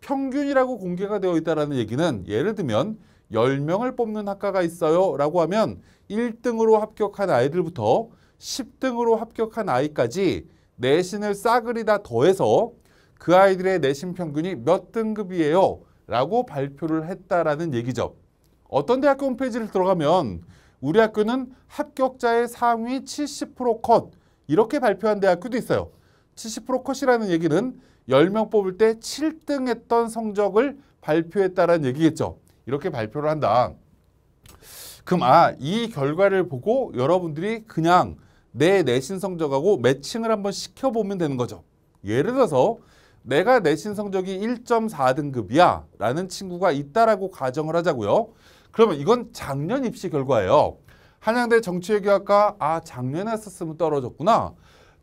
평균이라고 공개가 되어 있다는 얘기는 예를 들면 10명을 뽑는 학과가 있어요 라고 하면 1등으로 합격한 아이들부터 10등으로 합격한 아이까지 내신을 싸그리 다 더해서 그 아이들의 내신 평균이 몇 등급이에요? 라고 발표를 했다라는 얘기죠. 어떤 대학교 홈페이지를 들어가면 우리 학교는 합격자의 상위 70%컷 이렇게 발표한 대학교도 있어요. 70% 컷이라는 얘기는 10명 뽑을 때 7등 했던 성적을 발표했다라는 얘기겠죠. 이렇게 발표를 한다. 그럼 아, 이 결과를 보고 여러분들이 그냥 내 내신 성적하고 매칭을 한번 시켜보면 되는 거죠. 예를 들어서 내가 내신 성적이 1.4등급이야 라는 친구가 있다라고 가정을 하자고요. 그러면 이건 작년 입시 결과예요. 한양대 정치외교학과 아 작년에 썼으면 떨어졌구나.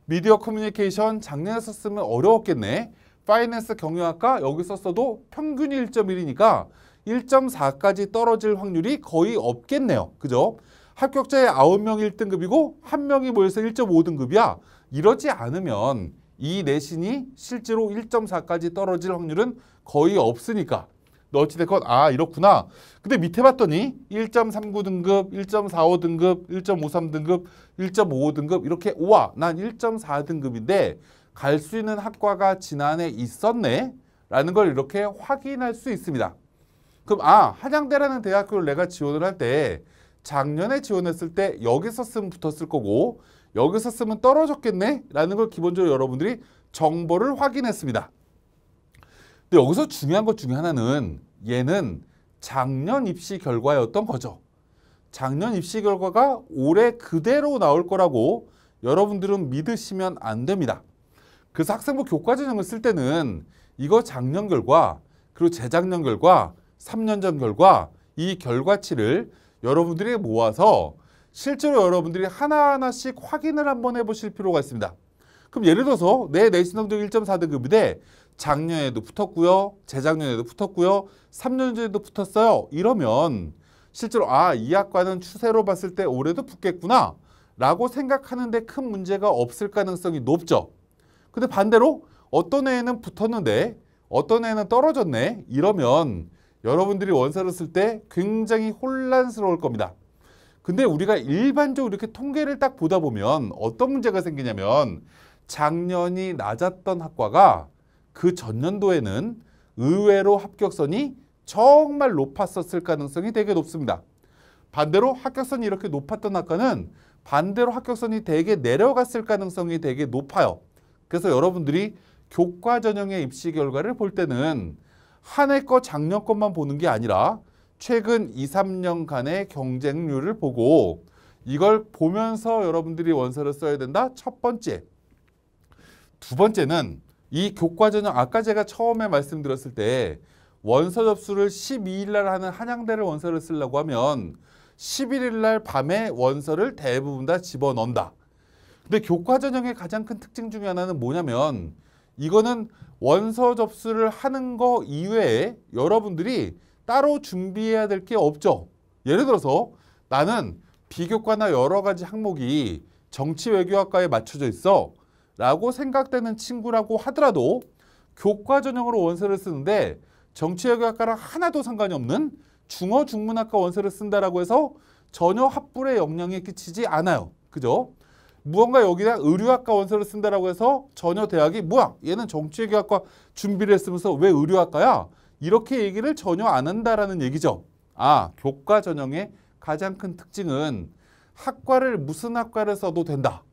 미디어 커뮤니케이션 작년에 썼으면 어려웠겠네. 파이낸스 경영학과 여기 썼어도 평균이 1.1이니까 1.4까지 떨어질 확률이 거의 없겠네요. 그죠? 합격자의 9명 1등급이고 1명이 모여서 1.5등급이야. 이러지 않으면 이 내신이 실제로 1.4까지 떨어질 확률은 거의 없으니까 너 어찌됐건 아 이렇구나. 근데 밑에 봤더니 1.39등급, 1.45등급, 1.53등급, 1.55등급 이렇게 우와 난 1.4등급인데 갈 수 있는 학과가 지난해 있었네 라는 걸 이렇게 확인할 수 있습니다. 그럼 아 한양대라는 대학교를 내가 지원을 할때 작년에 지원했을 때 여기서 쓰면 붙었을 거고 여기서 쓰면 떨어졌겠네 라는 걸 기본적으로 여러분들이 정보를 확인했습니다. 근데 여기서 중요한 것 중에 하나는 얘는 작년 입시 결과였던 거죠. 작년 입시 결과가 올해 그대로 나올 거라고 여러분들은 믿으시면 안 됩니다. 그래서 학생부 교과전형을 쓸 때는 이거 작년 결과 그리고 재작년 결과 3년 전 결과 이 결과치를 여러분들이 모아서 실제로 여러분들이 하나하나씩 확인을 한번 해보실 필요가 있습니다. 그럼 예를 들어서 내 내신 성적 1.4등급인데 작년에도 붙었고요. 재작년에도 붙었고요. 3년 전에도 붙었어요. 이러면 실제로 아, 이 학과는 추세로 봤을 때 올해도 붙겠구나 라고 생각하는데 큰 문제가 없을 가능성이 높죠. 근데 반대로 어떤 애는 붙었는데 어떤 애는 떨어졌네 이러면 여러분들이 원서를 쓸 때 굉장히 혼란스러울 겁니다. 근데 우리가 일반적으로 이렇게 통계를 딱 보다 보면 어떤 문제가 생기냐면 작년이 낮았던 학과가 그 전년도에는 의외로 합격선이 정말 높았었을 가능성이 되게 높습니다. 반대로 합격선이 이렇게 높았던 학과는 반대로 합격선이 되게 내려갔을 가능성이 되게 높아요. 그래서 여러분들이 교과 전형의 입시 결과를 볼 때는 한해거 작년 것만 보는 게 아니라 최근 2, 3년간의 경쟁률을 보고 이걸 보면서 여러분들이 원서를 써야 된다. 첫 번째. 두 번째는 이 교과 전형 아까 제가 처음에 말씀드렸을 때 원서 접수를 12일 날 하는 한양대를 원서를 쓰려고 하면 11일 날 밤에 원서를 대부분 다 집어넣는다. 근데 교과 전형의 가장 큰 특징 중에 하나는 뭐냐면 이거는 원서 접수를 하는 거 이외에 여러분들이 따로 준비해야 될 게 없죠. 예를 들어서 나는 비교과나 여러 가지 항목이 정치 외교학과에 맞춰져 있어 라고 생각되는 친구라고 하더라도 교과 전형으로 원서를 쓰는데 정치 외교학과랑 하나도 상관이 없는 중어 중문학과 원서를 쓴다라고 해서 전혀 합불의 영향에 끼치지 않아요. 그죠? 무언가 여기다 의료학과 원서를 쓴다라고 해서 전혀 대학이 뭐야 얘는 정치외교학과 준비를 했으면서 왜 의료학과야 이렇게 얘기를 전혀 안 한다라는 얘기죠. 아 교과 전형의 가장 큰 특징은 학과를 무슨 학과를 써도 된다.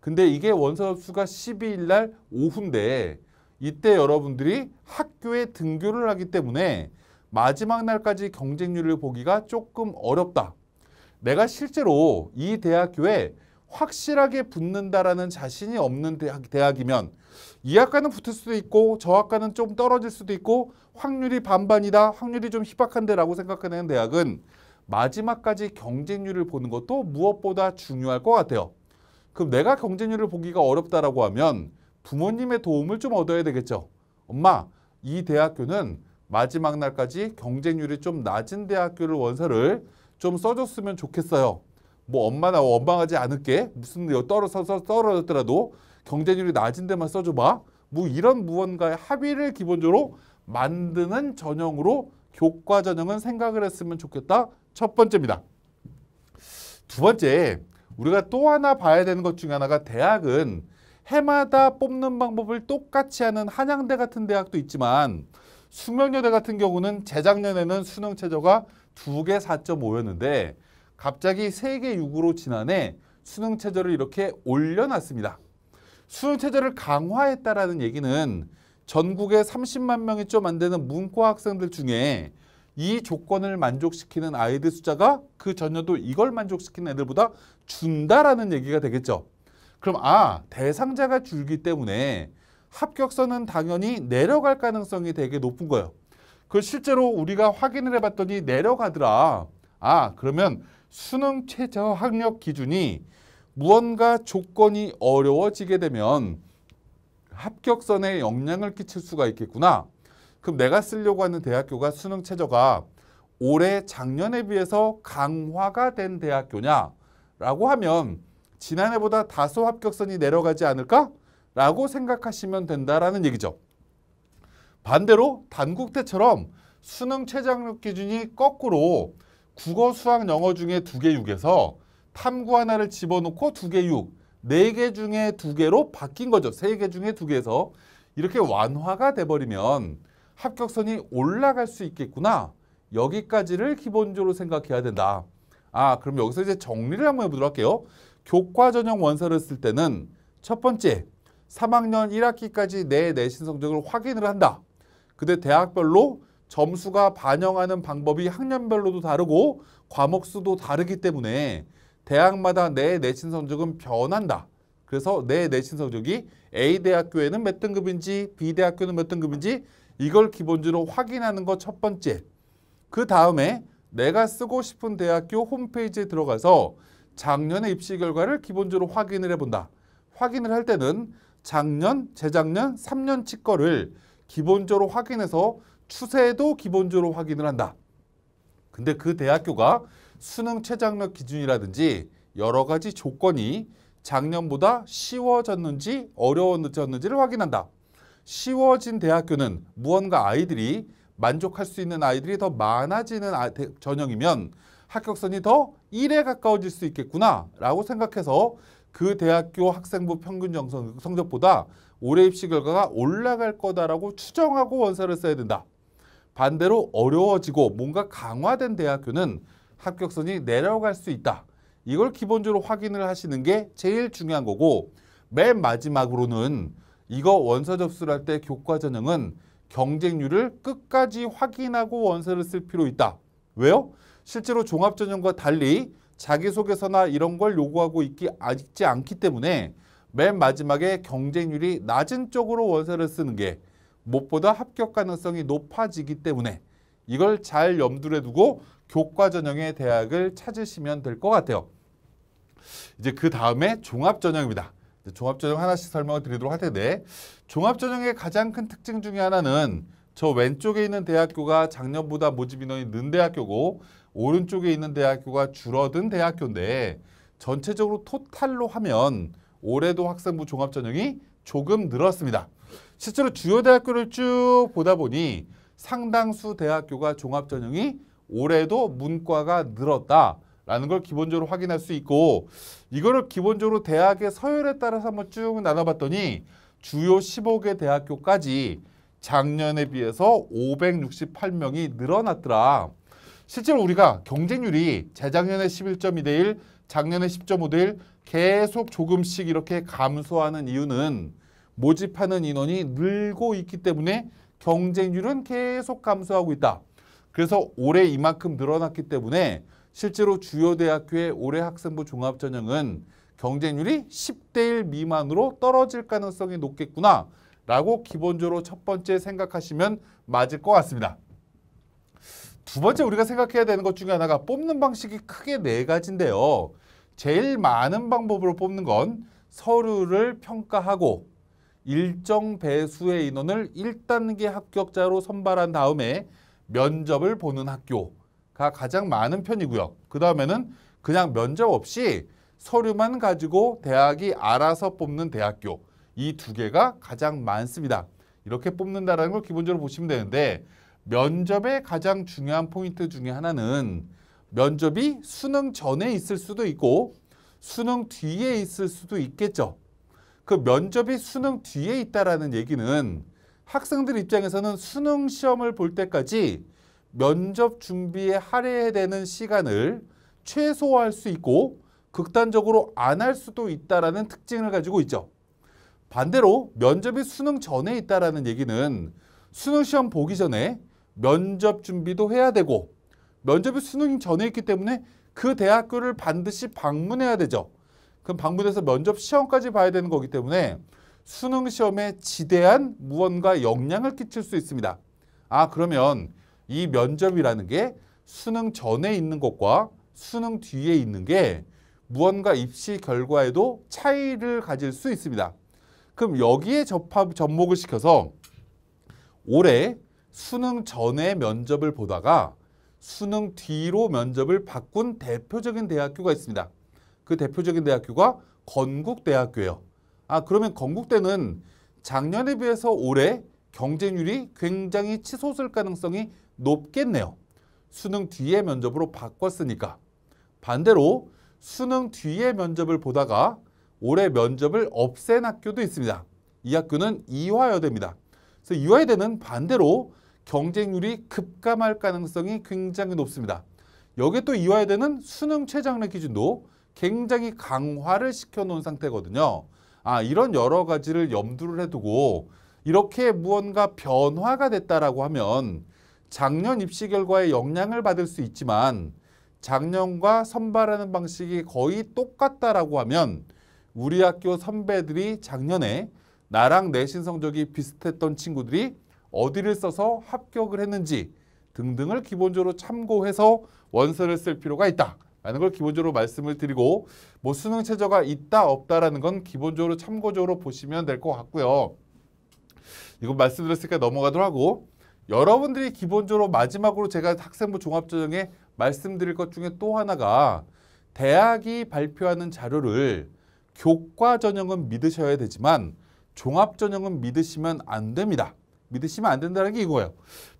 근데 이게 원서 접수가 12일 날 오후인데 이때 여러분들이 학교에 등교를 하기 때문에 마지막 날까지 경쟁률을 보기가 조금 어렵다. 내가 실제로 이 대학교에 확실하게 붙는다라는 자신이 없는 대학, 대학이면 이 학과는 붙을 수도 있고 저 학과는 좀 떨어질 수도 있고 확률이 반반이다. 확률이 좀 희박한데라고 생각하는 대학은 마지막까지 경쟁률을 보는 것도 무엇보다 중요할 것 같아요. 그럼 내가 경쟁률을 보기가 어렵다라고 하면 부모님의 도움을 좀 얻어야 되겠죠. 엄마, 이 대학교는 마지막 날까지 경쟁률이 좀 낮은 대학교를 원서를 좀 써줬으면 좋겠어요. 뭐 엄마나 원망하지 않을게 무슨 떨어져서 떨어졌더라도 경쟁률이 낮은 데만 써줘봐 뭐 이런 무언가의 합의를 기본적으로 만드는 전형으로 교과 전형은 생각을 했으면 좋겠다 첫 번째입니다 두 번째 우리가 또 하나 봐야 되는 것 중에 하나가 대학은 해마다 뽑는 방법을 똑같이 하는 한양대 같은 대학도 있지만 수명여대 같은 경우는 재작년에는 수능 최저가 두개 4.5였는데 갑자기 세계 6으로 지난해 수능 체제를 이렇게 올려놨습니다. 수능 체제를 강화했다라는 얘기는 전국에 30만 명이 좀 안 되는 문과 학생들 중에 이 조건을 만족시키는 아이들 숫자가 그전년도 이걸 만족시키는 애들보다 준다라는 얘기가 되겠죠. 그럼 아 대상자가 줄기 때문에 합격선은 당연히 내려갈 가능성이 되게 높은 거예요. 그 실제로 우리가 확인을 해봤더니 내려가더라. 아 그러면 수능 최저 학력 기준이 무언가 조건이 어려워지게 되면 합격선에 영향을 끼칠 수가 있겠구나. 그럼 내가 쓰려고 하는 대학교가 수능 최저가 올해 작년에 비해서 강화가 된 대학교냐라고 하면 지난해보다 다소 합격선이 내려가지 않을까? 라고 생각하시면 된다라는 얘기죠. 반대로 단국대처럼 수능 최저학력 기준이 거꾸로 국어, 수학, 영어 중에 두개 6에서 탐구 하나를 집어넣고 두개 6, 네개 중에 두 개로 바뀐 거죠. 세 개 중에 두 개에서 이렇게 완화가 돼버리면 합격선이 올라갈 수 있겠구나. 여기까지를 기본적으로 생각해야 된다. 아, 그럼 여기서 이제 정리를 한번 해보도록 할게요. 교과 전형 원서를 쓸 때는 첫 번째, 3학년 1학기까지 내 내신 성적을 확인을 한다. 근데 대학별로 점수가 반영하는 방법이 학년별로도 다르고 과목 수도 다르기 때문에 대학마다 내 내신 성적은 변한다. 그래서 내 내신 성적이 A 대학교에는 몇 등급인지 B 대학교는 몇 등급인지 이걸 기본적으로 확인하는 것 첫 번째. 그 다음에 내가 쓰고 싶은 대학교 홈페이지에 들어가서 작년의 입시 결과를 기본적으로 확인을 해본다. 확인을 할 때는 작년, 재작년, 3년치 거를 기본적으로 확인해서 추세도 기본적으로 확인을 한다. 근데 그 대학교가 수능 최장력 기준이라든지 여러 가지 조건이 작년보다 쉬워졌는지 어려워졌는지를 확인한다. 쉬워진 대학교는 무언가 아이들이 만족할 수 있는 아이들이 더 많아지는 아, 전형이면 합격선이 더 1에 가까워질 수 있겠구나라고 생각해서 그 대학교 학생부 평균 정성, 성적보다 올해 입시 결과가 올라갈 거다라고 추정하고 원서를 써야 된다. 반대로 어려워지고 뭔가 강화된 대학교는 합격선이 내려갈 수 있다. 이걸 기본적으로 확인을 하시는 게 제일 중요한 거고 맨 마지막으로는 이거 원서 접수를 할 때 교과 전형은 경쟁률을 끝까지 확인하고 원서를 쓸 필요 있다. 왜요? 실제로 종합 전형과 달리 자기소개서나 이런 걸 요구하고 있기 있지 않기 때문에 맨 마지막에 경쟁률이 낮은 쪽으로 원서를 쓰는 게 못보다 합격 가능성이 높아지기 때문에 이걸 잘 염두에 두고 교과 전형의 대학을 찾으시면 될 것 같아요. 이제 그 다음에 종합 전형입니다. 종합 전형 하나씩 설명을 드리도록 할 텐데 종합 전형의 가장 큰 특징 중에 하나는 저 왼쪽에 있는 대학교가 작년보다 모집 인원이 는 대학교고 오른쪽에 있는 대학교가 줄어든 대학교인데 전체적으로 토탈로 하면 올해도 학생부 종합 전형이 조금 늘었습니다. 실제로 주요 대학교를 쭉 보다 보니 상당수 대학교가 종합전형이 올해도 문과가 늘었다라는 걸 기본적으로 확인할 수 있고 이거를 기본적으로 대학의 서열에 따라서 한번 쭉 나눠봤더니 주요 15개 대학교까지 작년에 비해서 568명이 늘어났더라. 실제로 우리가 경쟁률이 재작년에 11.2대 1, 작년에 10.5대 1 계속 조금씩 이렇게 감소하는 이유는 모집하는 인원이 늘고 있기 때문에 경쟁률은 계속 감소하고 있다. 그래서 올해 이만큼 늘어났기 때문에 실제로 주요 대학교의 올해 학생부 종합전형은 경쟁률이 10대 1 미만으로 떨어질 가능성이 높겠구나 라고 기본적으로 첫 번째 생각하시면 맞을 것 같습니다. 두 번째 우리가 생각해야 되는 것 중에 하나가 뽑는 방식이 크게 네 가지인데요. 제일 많은 방법으로 뽑는 건 서류를 평가하고 일정 배수의 인원을 1단계 합격자로 선발한 다음에 면접을 보는 학교가 가장 많은 편이고요. 그 다음에는 그냥 면접 없이 서류만 가지고 대학이 알아서 뽑는 대학교 이 두 개가 가장 많습니다. 이렇게 뽑는다는 걸 기본적으로 보시면 되는데 면접의 가장 중요한 포인트 중에 하나는 면접이 수능 전에 있을 수도 있고 수능 뒤에 있을 수도 있겠죠. 그 면접이 수능 뒤에 있다라는 얘기는 학생들 입장에서는 수능 시험을 볼 때까지 면접 준비에 할애되는 시간을 최소화할 수 있고 극단적으로 안 할 수도 있다라는 특징을 가지고 있죠. 반대로 면접이 수능 전에 있다라는 얘기는 수능 시험 보기 전에 면접 준비도 해야 되고 면접이 수능 전에 있기 때문에 그 대학교를 반드시 방문해야 되죠. 그럼 방문해서 면접 시험까지 봐야 되는 거기 때문에 수능 시험에 지대한 무언가 영향을 끼칠 수 있습니다. 아 그러면 이 면접이라는 게 수능 전에 있는 것과 수능 뒤에 있는 게 무언가 입시 결과에도 차이를 가질 수 있습니다. 그럼 여기에 접합, 접목을 시켜서 올해 수능 전에 면접을 보다가 수능 뒤로 면접을 바꾼 대표적인 대학교가 있습니다. 그 대표적인 대학교가 건국대학교예요. 아 그러면 건국대는 작년에 비해서 올해 경쟁률이 굉장히 치솟을 가능성이 높겠네요. 수능 뒤에 면접으로 바꿨으니까. 반대로 수능 뒤에 면접을 보다가 올해 면접을 없앤 학교도 있습니다. 이 학교는 이화여대입니다. 그래서 이화여대는 반대로 경쟁률이 급감할 가능성이 굉장히 높습니다. 여기에 또 이화여대는 수능 최장래 기준도 굉장히 강화를 시켜놓은 상태거든요. 아 이런 여러 가지를 염두를 해두고 이렇게 무언가 변화가 됐다라고 하면 작년 입시 결과에 영향을 받을 수 있지만 작년과 선발하는 방식이 거의 똑같다라고 하면 우리 학교 선배들이 작년에 나랑 내신 성적이 비슷했던 친구들이 어디를 써서 합격을 했는지 등등을 기본적으로 참고해서 원서를 쓸 필요가 있다. 라는 걸 기본적으로 말씀을 드리고 뭐 수능 최저가 있다 없다라는 건 기본적으로 참고적으로 보시면 될 것 같고요. 이건 말씀드렸으니까 넘어가도록 하고 여러분들이 기본적으로 마지막으로 제가 학생부 종합전형에 말씀드릴 것 중에 또 하나가 대학이 발표하는 자료를 교과 전형은 믿으셔야 되지만 종합 전형은 믿으시면 안 됩니다. 믿으시면 안 된다는 게 이거예요.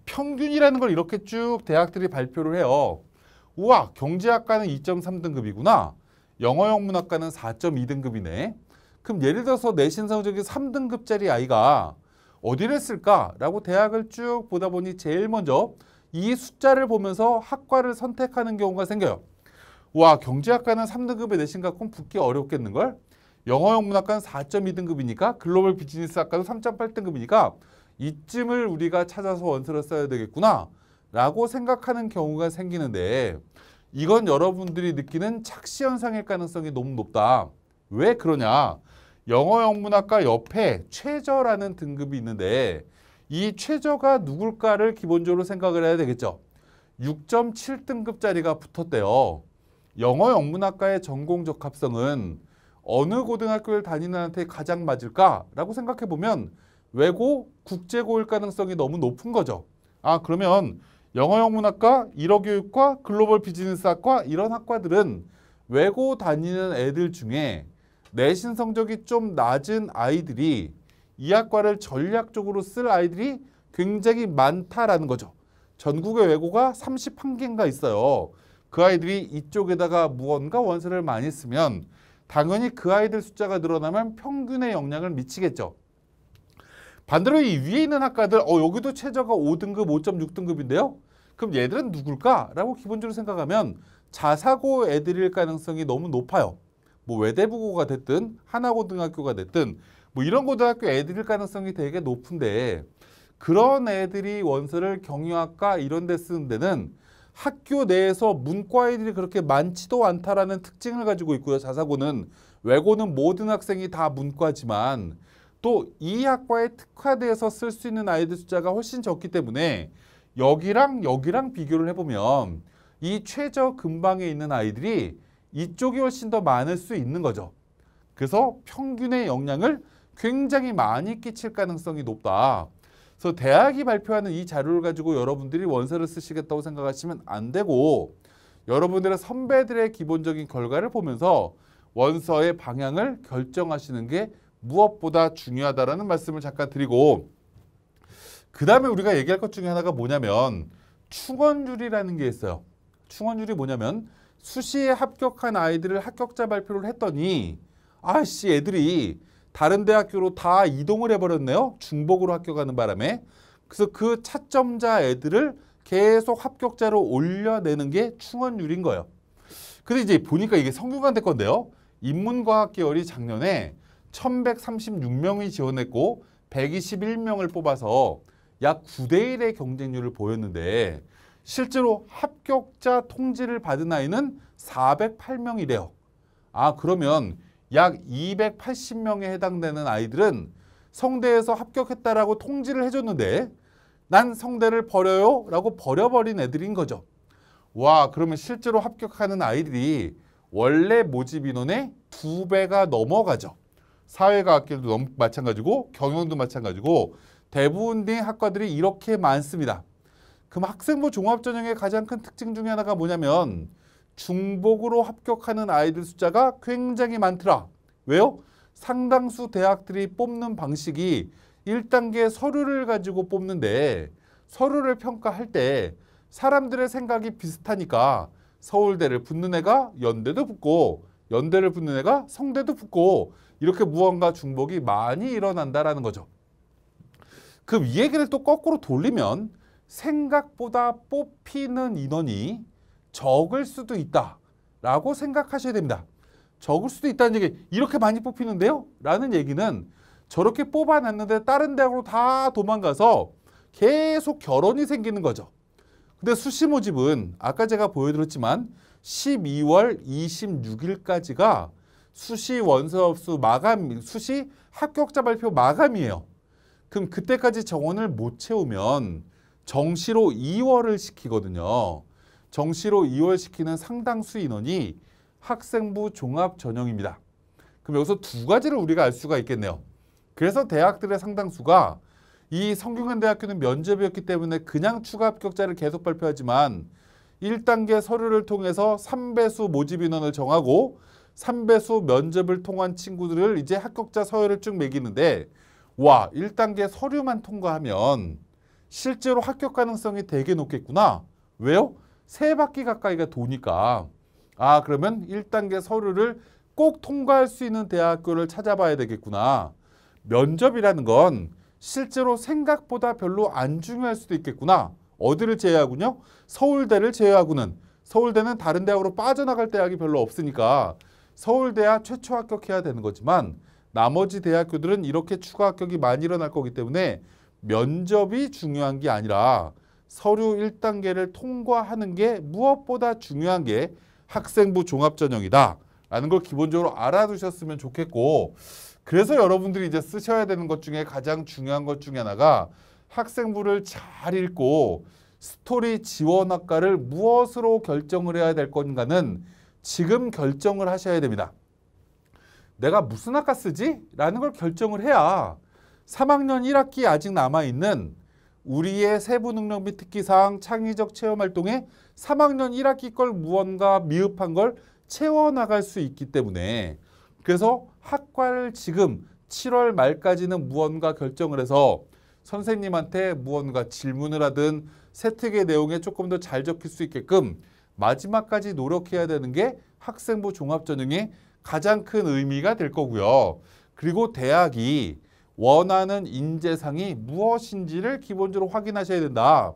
평균이라는 걸 이렇게 쭉 대학들이 발표를 해요. 우와 경제학과는 2.3등급이구나. 영어영 문학과는 4.2등급이네. 그럼 예를 들어서 내신 성적이 3등급짜리 아이가 어디를 쓸까라고 대학을 쭉 보다 보니 제일 먼저 이 숫자를 보면서 학과를 선택하는 경우가 생겨요. 와 경제학과는 3등급의 내신 갖고는 붙기 어렵겠는걸? 영어영 문학과는 4.2등급이니까 글로벌 비즈니스 학과도 3.8등급이니까 이쯤을 우리가 찾아서 원서를 써야 되겠구나. 라고 생각하는 경우가 생기는데 이건 여러분들이 느끼는 착시현상일 가능성이 너무 높다. 왜 그러냐? 영어 영문학과 옆에 최저라는 등급이 있는데 이 최저가 누굴까를 기본적으로 생각을 해야 되겠죠. 6.7등급짜리가 붙었대요. 영어 영문학과의 전공 적합성은 어느 고등학교를 다니는 한테 가장 맞을까라고 생각해보면 외고, 국제고일 가능성이 너무 높은 거죠. 아 그러면 영어영문학과, 일어교육과, 글로벌 비즈니스학과 이런 학과들은 외고 다니는 애들 중에 내신 성적이 좀 낮은 아이들이 이 학과를 전략적으로 쓸 아이들이 굉장히 많다라는 거죠. 전국의 외고가 31개인가 있어요. 그 아이들이 이쪽에다가 무언가 원서를 많이 쓰면 당연히 그 아이들 숫자가 늘어나면 평균의 영향을 미치겠죠. 반대로 이 위에 있는 학과들 어 여기도 최저가 5등급, 5.6등급인데요. 그럼 얘들은 누굴까라고 기본적으로 생각하면 자사고 애들일 가능성이 너무 높아요. 뭐 외대부고가 됐든 하나고등학교가 됐든 뭐 이런 고등학교 애들일 가능성이 되게 높은데 그런 애들이 원서를 경영학과 이런 데 쓰는 데는 학교 내에서 문과 애들이 그렇게 많지도 않다라는 특징을 가지고 있고요. 자사고는 외고는 모든 학생이 다 문과지만 또이 학과에 특화돼서 쓸 수 있는 아이들 숫자가 훨씬 적기 때문에 여기랑 여기랑 비교를 해보면 이 최저 근방에 있는 아이들이 이쪽이 훨씬 더 많을 수 있는 거죠. 그래서 평균의 영향을 굉장히 많이 끼칠 가능성이 높다. 그래서 대학이 발표하는 이 자료를 가지고 여러분들이 원서를 쓰시겠다고 생각하시면 안 되고 여러분들의 선배들의 기본적인 결과를 보면서 원서의 방향을 결정하시는 게 무엇보다 중요하다라는 말씀을 잠깐 드리고 그 다음에 우리가 얘기할 것 중에 하나가 뭐냐면 충원율이라는 게 있어요. 충원율이 뭐냐면 수시에 합격한 아이들을 합격자 발표를 했더니 아씨 애들이 다른 대학교로 다 이동을 해버렸네요. 중복으로 합격하는 바람에. 그래서 그 차점자 애들을 계속 합격자로 올려내는 게 충원율인 거예요. 근데 이제 보니까 이게 성균관대 건데요. 인문과학 계열이 작년에 1136명이 지원했고 121명을 뽑아서 약 9대 1의 경쟁률을 보였는데 실제로 합격자 통지를 받은 아이는 408명이래요. 아 그러면 약 280명에 해당되는 아이들은 성대에서 합격했다라고 통지를 해줬는데 난 성대를 버려요 라고 버려버린 애들인 거죠. 와 그러면 실제로 합격하는 아이들이 원래 모집 인원의 두배가 넘어가죠. 사회과학계도 너무 마찬가지고 경영도 마찬가지고 대부분의 학과들이 이렇게 많습니다. 그럼 학생부 종합전형의 가장 큰 특징 중에 하나가 뭐냐면 중복으로 합격하는 아이들 숫자가 굉장히 많더라. 왜요? 상당수 대학들이 뽑는 방식이 1단계 서류를 가지고 뽑는데 서류를 평가할 때 사람들의 생각이 비슷하니까 서울대를 붙는 애가 연대도 붙고 연대를 붙는 애가 성대도 붙고 이렇게 무언가 중복이 많이 일어난다라는 거죠. 그 얘기를 또 거꾸로 돌리면 생각보다 뽑히는 인원이 적을 수도 있다라고 생각하셔야 됩니다. 적을 수도 있다는 얘기 이렇게 많이 뽑히는데요? 라는 얘기는 저렇게 뽑아놨는데 다른 대학으로 다 도망가서 계속 결혼이 생기는 거죠. 근데 수시 모집은 아까 제가 보여드렸지만 12월 26일까지가 수시 원서업수 마감, 수시 합격자 발표 마감이에요. 그럼 그때까지 정원을 못 채우면 정시로 2월을 시키거든요. 정시로 2월 시키는 상당수 인원이 학생부 종합 전형입니다. 그럼 여기서 두 가지를 우리가 알 수가 있겠네요. 그래서 대학들의 상당수가 이 성균관대학교는 면접이었기 때문에 그냥 추가 합격자를 계속 발표하지만 1단계 서류를 통해서 3배수 모집 인원을 정하고 3배수 면접을 통한 친구들을 이제 합격자 서열을 쭉 매기는데 와 1단계 서류만 통과하면 실제로 합격 가능성이 되게 높겠구나. 왜요? 세 바퀴 가까이가 도니까 아 그러면 1단계 서류를 꼭 통과할 수 있는 대학교를 찾아봐야 되겠구나. 면접이라는 건 실제로 생각보다 별로 안 중요할 수도 있겠구나. 어디를 제외하군요? 서울대를 제외하고는 서울대는 다른 대학으로 빠져나갈 대학이 별로 없으니까 서울대학 최초 합격해야 되는 거지만 나머지 대학교들은 이렇게 추가 합격이 많이 일어날 거기 때문에 면접이 중요한 게 아니라 서류 1단계를 통과하는 게 무엇보다 중요한 게 학생부 종합전형이다. 라는 걸 기본적으로 알아두셨으면 좋겠고 그래서 여러분들이 이제 쓰셔야 되는 것 중에 가장 중요한 것 중에 하나가 학생부를 잘 읽고 스토리 지원학과를 무엇으로 결정을 해야 될 건가는 지금 결정을 하셔야 됩니다. 내가 무슨 학과 쓰지? 라는 걸 결정을 해야 3학년 1학기 아직 남아있는 우리의 세부 능력 및 특기사항 창의적 체험 활동에 3학년 1학기 걸 무언가 미흡한 걸 채워나갈 수 있기 때문에 그래서 학과를 지금 7월 말까지는 무언가 결정을 해서 선생님한테 무언가 질문을 하든 세특의 내용에 조금 더 잘 적힐 수 있게끔 마지막까지 노력해야 되는 게 학생부 종합전형의 가장 큰 의미가 될 거고요. 그리고 대학이 원하는 인재상이 무엇인지를 기본적으로 확인하셔야 된다.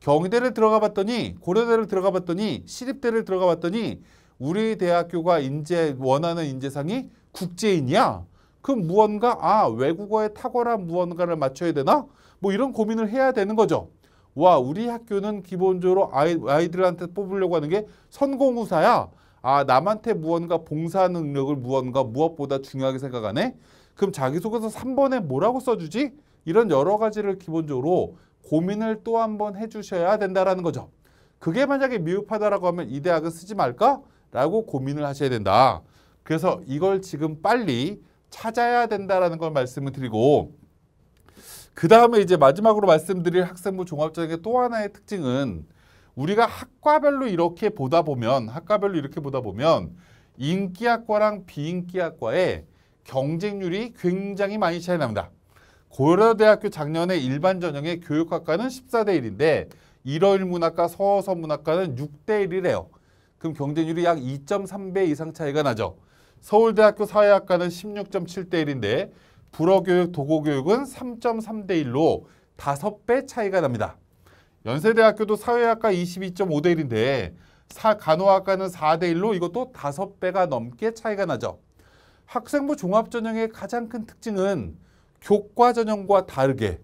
경희대를 들어가 봤더니 고려대를 들어가 봤더니 시립대를 들어가 봤더니 우리 대학교가 인재 원하는 인재상이 국제인이야. 그럼 무언가 아 외국어에 탁월한 무언가를 맞춰야 되나? 뭐 이런 고민을 해야 되는 거죠. 와 우리 학교는 기본적으로 아이, 아이들한테 뽑으려고 하는 게선공우사야아 남한테 무언가 봉사 능력을 무언가 무엇보다 중요하게 생각하네. 그럼 자기소개서 3번에 뭐라고 써주지? 이런 여러 가지를 기본적으로 고민을 또 한 번 해주셔야 된다라는 거죠. 그게 만약에 미흡하다라고 하면 이대학을 쓰지 말까? 라고 고민을 하셔야 된다. 그래서 이걸 지금 빨리 찾아야 된다라는 걸 말씀을 드리고 그 다음에 이제 마지막으로 말씀드릴 학생부 종합전형의 또 하나의 특징은 우리가 학과별로 이렇게 보다 보면 학과별로 이렇게 보다 보면 인기학과랑 비인기학과의 경쟁률이 굉장히 많이 차이 납니다. 고려대학교 작년에 일반 전형의 교육학과는 14대 1인데 일어일 문학과, 서서 문학과는 6대 1이래요. 그럼 경쟁률이 약 2.3배 이상 차이가 나죠. 서울대학교 사회학과는 16.7대 1인데 불어 교육, 도고 교육은 3.3대 1로 5배 차이가 납니다. 연세대학교도 사회학과 22.5대 1인데 간호학과는 4대 1로 이것도 5배가 넘게 차이가 나죠. 학생부 종합전형의 가장 큰 특징은 교과 전형과 다르게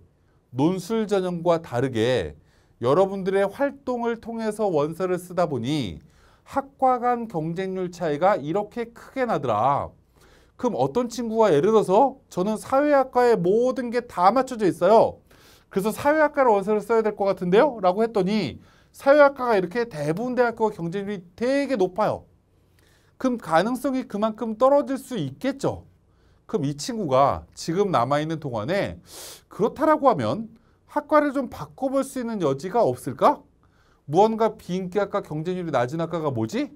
논술 전형과 다르게 여러분들의 활동을 통해서 원서를 쓰다 보니 학과 간 경쟁률 차이가 이렇게 크게 나더라. 그럼 어떤 친구가 예를 들어서 저는 사회학과에 모든 게 다 맞춰져 있어요. 그래서 사회학과를 원서를 써야 될 것 같은데요? 라고 했더니 사회학과가 이렇게 대부분 대학교와 경쟁률이 되게 높아요. 그럼 가능성이 그만큼 떨어질 수 있겠죠. 그럼 이 친구가 지금 남아있는 동안에 그렇다라고 하면 학과를 좀 바꿔볼 수 있는 여지가 없을까? 무언가 비인기학과 경쟁률이 낮은 학과가 뭐지?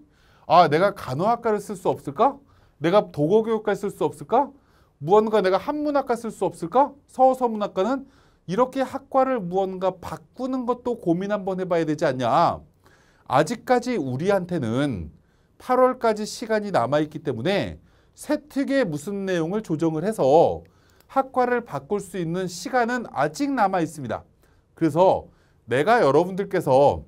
아 내가 간호학과를 쓸 수 없을까? 내가 도거 교육과쓸 수 없을까? 무언가 내가 한문학과 쓸 수 없을까? 서서문학과는 이렇게 학과를 무언가 바꾸는 것도 고민 한번 해봐야 되지 않냐. 아직까지 우리한테는 8월까지 시간이 남아있기 때문에 세특의 무슨 내용을 조정을 해서 학과를 바꿀 수 있는 시간은 아직 남아있습니다. 그래서 내가 여러분들께서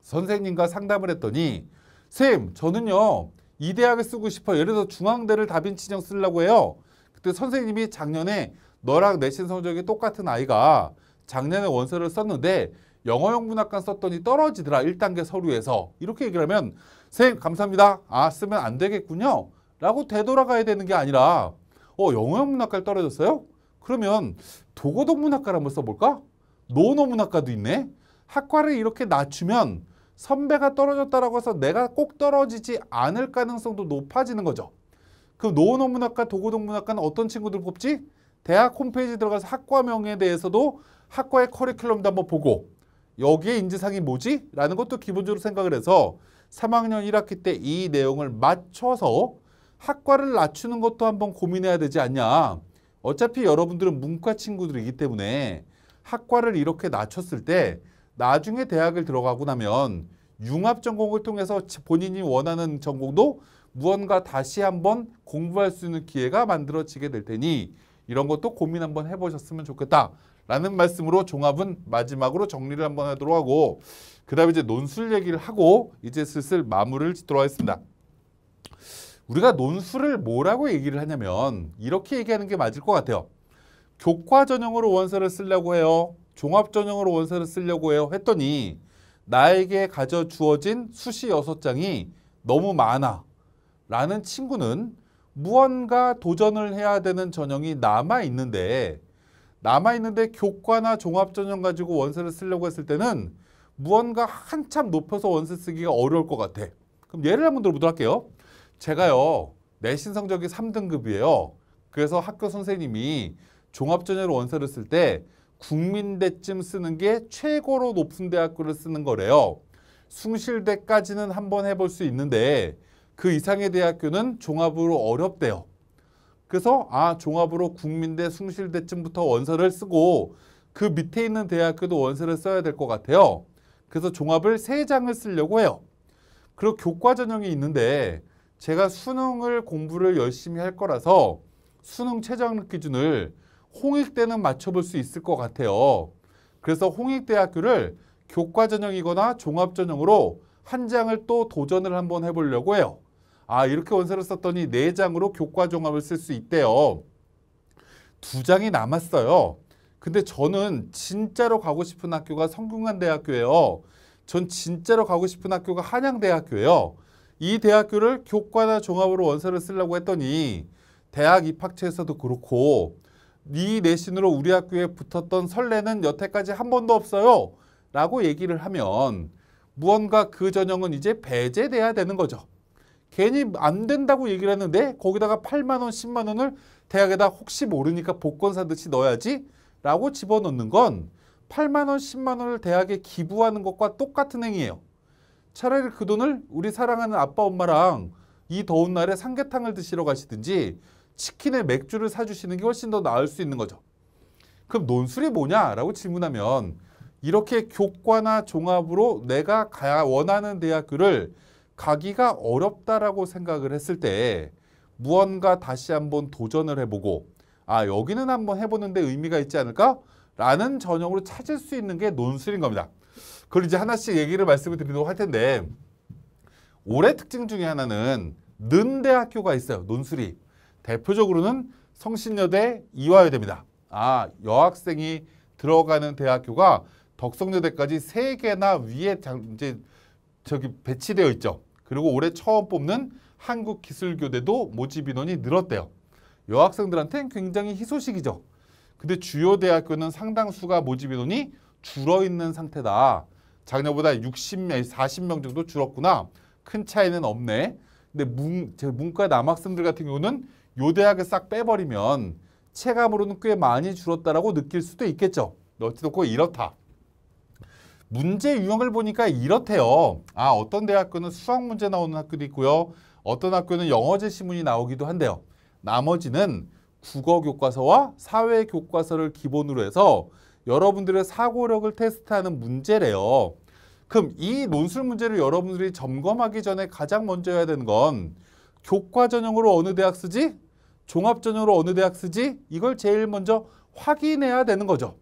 선생님과 상담을 했더니 쌤 저는요 이대학을 쓰고 싶어. 예를 들어 서 중앙대를 다빈치형 쓰려고 해요. 그때 선생님이 작년에 너랑 내신 성적이 똑같은 아이가 작년에 원서를 썼는데 영어영 문학관 썼더니 떨어지더라. 1단계 서류에서. 이렇게 얘기를 하면 선생님 감사합니다. 아 쓰면 안 되겠군요. 라고 되돌아가야 되는 게 아니라 어 영어영 문학과를 떨어졌어요? 그러면 도고동 문학과를 한번 써볼까? 노노 문학과도 있네. 학과를 이렇게 낮추면 선배가 떨어졌다라고 해서 내가 꼭 떨어지지 않을 가능성도 높아지는 거죠. 그 노원어문학과, 도고동문학과는 어떤 친구들 뽑지? 대학 홈페이지 들어가서 학과명에 대해서도 학과의 커리큘럼도 한번 보고 여기에 인지상이 뭐지? 라는 것도 기본적으로 생각을 해서 3학년 1학기 때 이 내용을 맞춰서 학과를 낮추는 것도 한번 고민해야 되지 않냐. 어차피 여러분들은 문과 친구들이기 때문에 학과를 이렇게 낮췄을 때 나중에 대학을 들어가고 나면 융합 전공을 통해서 본인이 원하는 전공도 무언가 다시 한번 공부할 수 있는 기회가 만들어지게 될 테니 이런 것도 고민 한번 해보셨으면 좋겠다. 라는 말씀으로 종합은 마지막으로 정리를 한번 하도록 하고 그 다음에 이제 논술 얘기를 하고 이제 슬슬 마무리를 짓도록 하겠습니다. 우리가 논술을 뭐라고 얘기를 하냐면 이렇게 얘기하는 게 맞을 것 같아요. 교과 전형으로 원서를 쓰려고 해요. 종합전형으로 원서를 쓰려고 해요 했더니 나에게 가져 주어진 수시 6 장이 너무 많아 라는 친구는 무언가 도전을 해야 되는 전형이 남아있는데 남아있는데 교과나 종합전형 가지고 원서를 쓰려고 했을 때는 무언가 한참 높여서 원서 쓰기가 어려울 것 같아. 그럼 예를 한 번 들어보도록 할게요. 제가요. 내신 성적이 3등급이에요. 그래서 학교 선생님이 종합전형으로 원서를 쓸때 국민대쯤 쓰는 게 최고로 높은 대학교를 쓰는 거래요. 숭실대까지는 한번 해볼 수 있는데 그 이상의 대학교는 종합으로 어렵대요. 그래서 아 종합으로 국민대, 숭실대쯤부터 원서를 쓰고 그 밑에 있는 대학교도 원서를 써야 될 것 같아요. 그래서 종합을 세장을 쓰려고 해요. 그리고 교과 전형이 있는데 제가 수능을 공부를 열심히 할 거라서 수능 최저학력 기준을 홍익대는 맞춰볼 수 있을 것 같아요. 그래서 홍익대학교를 교과 전형이거나 종합 전형으로 한 장을 또 도전을 한번 해보려고 해요. 아 이렇게 원서를 썼더니 네 장으로 교과 종합을 쓸 수 있대요. 두 장이 남았어요. 근데 저는 진짜로 가고 싶은 학교가 성균관대학교예요. 전 진짜로 가고 싶은 학교가 한양대학교예요. 이 대학교를 교과나 종합으로 원서를 쓰려고 했더니 대학 입학처에서도 그렇고 네 내신으로 우리 학교에 붙었던 설레는 여태까지 한 번도 없어요. 라고 얘기를 하면 무언가 그 전형은 이제 배제돼야 되는 거죠. 괜히 안 된다고 얘기를 했는데 거기다가 8만 원, 10만 원을 대학에다 혹시 모르니까 복권 사듯이 넣어야지 라고 집어넣는 건 8만 원, 10만 원을 대학에 기부하는 것과 똑같은 행위예요. 차라리 그 돈을 우리 사랑하는 아빠, 엄마랑 이 더운 날에 삼계탕을 드시러 가시든지 치킨에 맥주를 사주시는 게 훨씬 더 나을 수 있는 거죠. 그럼 논술이 뭐냐라고 질문하면 이렇게 교과나 종합으로 내가 가야 원하는 대학교를 가기가 어렵다라고 생각을 했을 때 무언가 다시 한번 도전을 해보고 아 여기는 한번 해보는데 의미가 있지 않을까? 라는 전형으로 찾을 수 있는 게 논술인 겁니다. 그걸 이제 하나씩 얘기를 말씀을 드리도록 할 텐데 올해 특징 중에 하나는 는 대학교가 있어요. 논술이. 대표적으로는 성신여대 이화여대입니다. 아, 여학생이 들어가는 대학교가 덕성여대까지 세개나 위에 이제 저기 배치되어 있죠. 그리고 올해 처음 뽑는 한국기술교대도 모집 인원이 늘었대요. 여학생들한테는 굉장히 희소식이죠. 근데 주요 대학교는 상당수가 모집 인원이 줄어 있는 상태다. 작년보다 60명, 40명 정도 줄었구나. 큰 차이는 없네. 근데 문, 제 문과 남학생들 같은 경우는 요대학을 싹 빼버리면 체감으로는 꽤 많이 줄었다라고 느낄 수도 있겠죠. 어찌됐고 이렇다. 문제 유형을 보니까 이렇대요. 아 어떤 대학교는 수학 문제 나오는 학교도 있고요. 어떤 학교는 영어 제시문이 나오기도 한대요 나머지는 국어 교과서와 사회 교과서를 기본으로 해서 여러분들의 사고력을 테스트하는 문제래요. 그럼 이 논술 문제를 여러분들이 점검하기 전에 가장 먼저 해야 되는 건 교과 전형으로 어느 대학 쓰지? 종합전형으로 어느 대학 쓰지? 이걸 제일 먼저 확인해야 되는 거죠.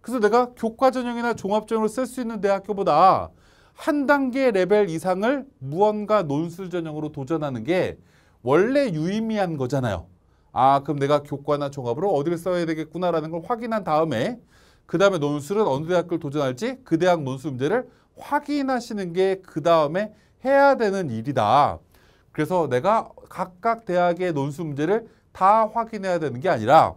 그래서 내가 교과전형이나 종합전형으로 쓸 수 있는 대학교보다 한 단계 레벨 이상을 무언가 논술전형으로 도전하는 게 원래 유의미한 거잖아요. 아 그럼 내가 교과나 종합으로 어디를 써야 되겠구나라는 걸 확인한 다음에 그 다음에 논술은 어느 대학을 도전할지 그 대학 논술 문제를 확인하시는 게 그 다음에 해야 되는 일이다. 그래서 내가 각각 대학의 논술 문제를 다 확인해야 되는 게 아니라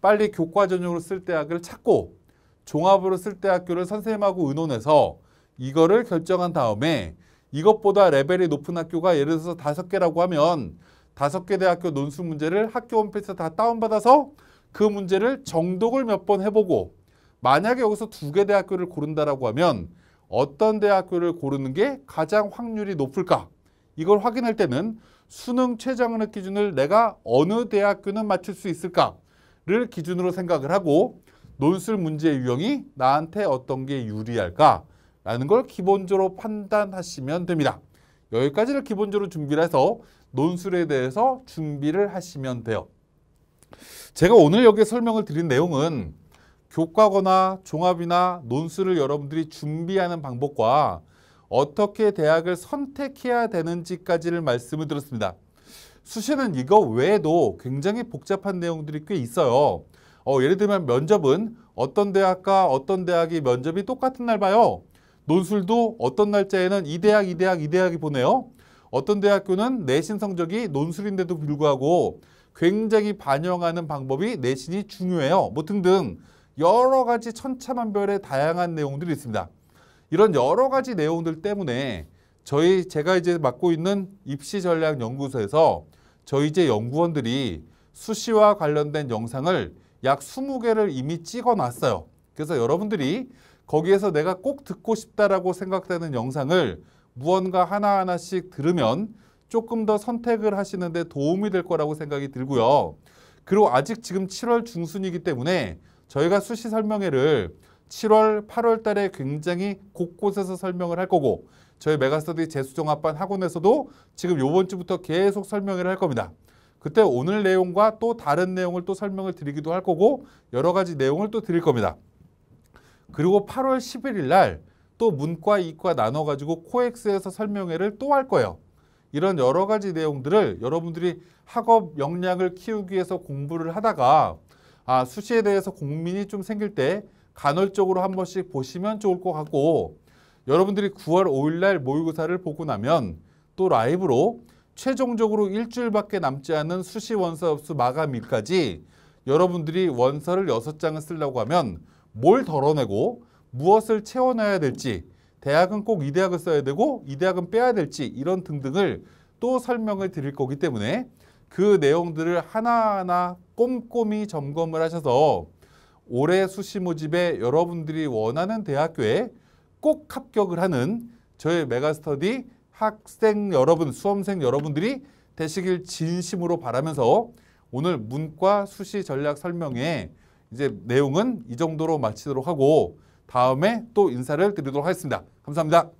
빨리 교과 전형으로 쓸 대학을 찾고 종합으로 쓸 대학교를 선생님하고 의논해서 이거를 결정한 다음에 이것보다 레벨이 높은 학교가 예를 들어서 다섯 개라고 하면 다섯 개 대학교 논술 문제를 학교 홈페이지에다 다운받아서 그 문제를 정독을 몇 번 해보고 만약에 여기서 두 개 대학교를 고른다라고 하면 어떤 대학교를 고르는 게 가장 확률이 높을까? 이걸 확인할 때는 수능 최저학력 기준을 내가 어느 대학교는 맞출 수 있을까를 기준으로 생각을 하고 논술 문제의 유형이 나한테 어떤 게 유리할까라는 걸 기본적으로 판단하시면 됩니다. 여기까지를 기본적으로 준비를 해서 논술에 대해서 준비를 하시면 돼요. 제가 오늘 여기에 설명을 드린 내용은 교과거나 종합이나 논술을 여러분들이 준비하는 방법과 어떻게 대학을 선택해야 되는지까지를 말씀을 드렸습니다. 수시는 이거 외에도 굉장히 복잡한 내용들이 꽤 있어요. 어, 예를 들면 면접은 어떤 대학과 어떤 대학이 면접이 똑같은 날 봐요. 논술도 어떤 날짜에는 이 대학, 이 대학, 이 대학이 보내요. 어떤 대학교는 내신 성적이 논술인데도 불구하고 굉장히 반영하는 방법이 내신이 중요해요. 뭐 등등 여러 가지 천차만별의 다양한 내용들이 있습니다. 이런 여러 가지 내용들 때문에 저희 제가 이제 맡고 있는 입시 전략 연구소에서 저희 제 연구원들이 수시와 관련된 영상을 약 20개를 이미 찍어 놨어요. 그래서 여러분들이 거기에서 내가 꼭 듣고 싶다라고 생각되는 영상을 무언가 하나하나씩 들으면 조금 더 선택을 하시는데 도움이 될 거라고 생각이 들고요. 그리고 아직 지금 7월 중순이기 때문에 저희가 수시 설명회를 7월, 8월 달에 굉장히 곳곳에서 설명을 할 거고 저희 메가스터디 재수정 합반 학원에서도 지금 요번 주부터 계속 설명을 할 겁니다. 그때 오늘 내용과 또 다른 내용을 또 설명을 드리기도 할 거고 여러 가지 내용을 또 드릴 겁니다. 그리고 8월 11일 날 또 문과 이과 나눠 가지고 코엑스에서 설명회를 또 할 거예요. 이런 여러 가지 내용들을 여러분들이 학업 역량을 키우기 위해서 공부를 하다가 아, 수시에 대해서 고민이 좀 생길 때 간헐적으로 한 번씩 보시면 좋을 것 같고 여러분들이 9월 5일 날 모의고사를 보고 나면 또 라이브로 최종적으로 일주일밖에 남지 않은 수시 원서 수 마감일까지 여러분들이 원서를 6장을 쓰려고 하면 뭘 덜어내고 무엇을 채워놔야 될지 대학은 꼭 이 대학을 써야 되고 이 대학은 빼야 될지 이런 등등을 또 설명을 드릴 거기 때문에 그 내용들을 하나하나 꼼꼼히 점검을 하셔서 올해 수시 모집에 여러분들이 원하는 대학교에 꼭 합격을 하는 저의 메가스터디 학생 여러분, 수험생 여러분들이 되시길 진심으로 바라면서 오늘 문과 수시 전략 설명회 이제 내용은 이 정도로 마치도록 하고 다음에 또 인사를 드리도록 하겠습니다. 감사합니다.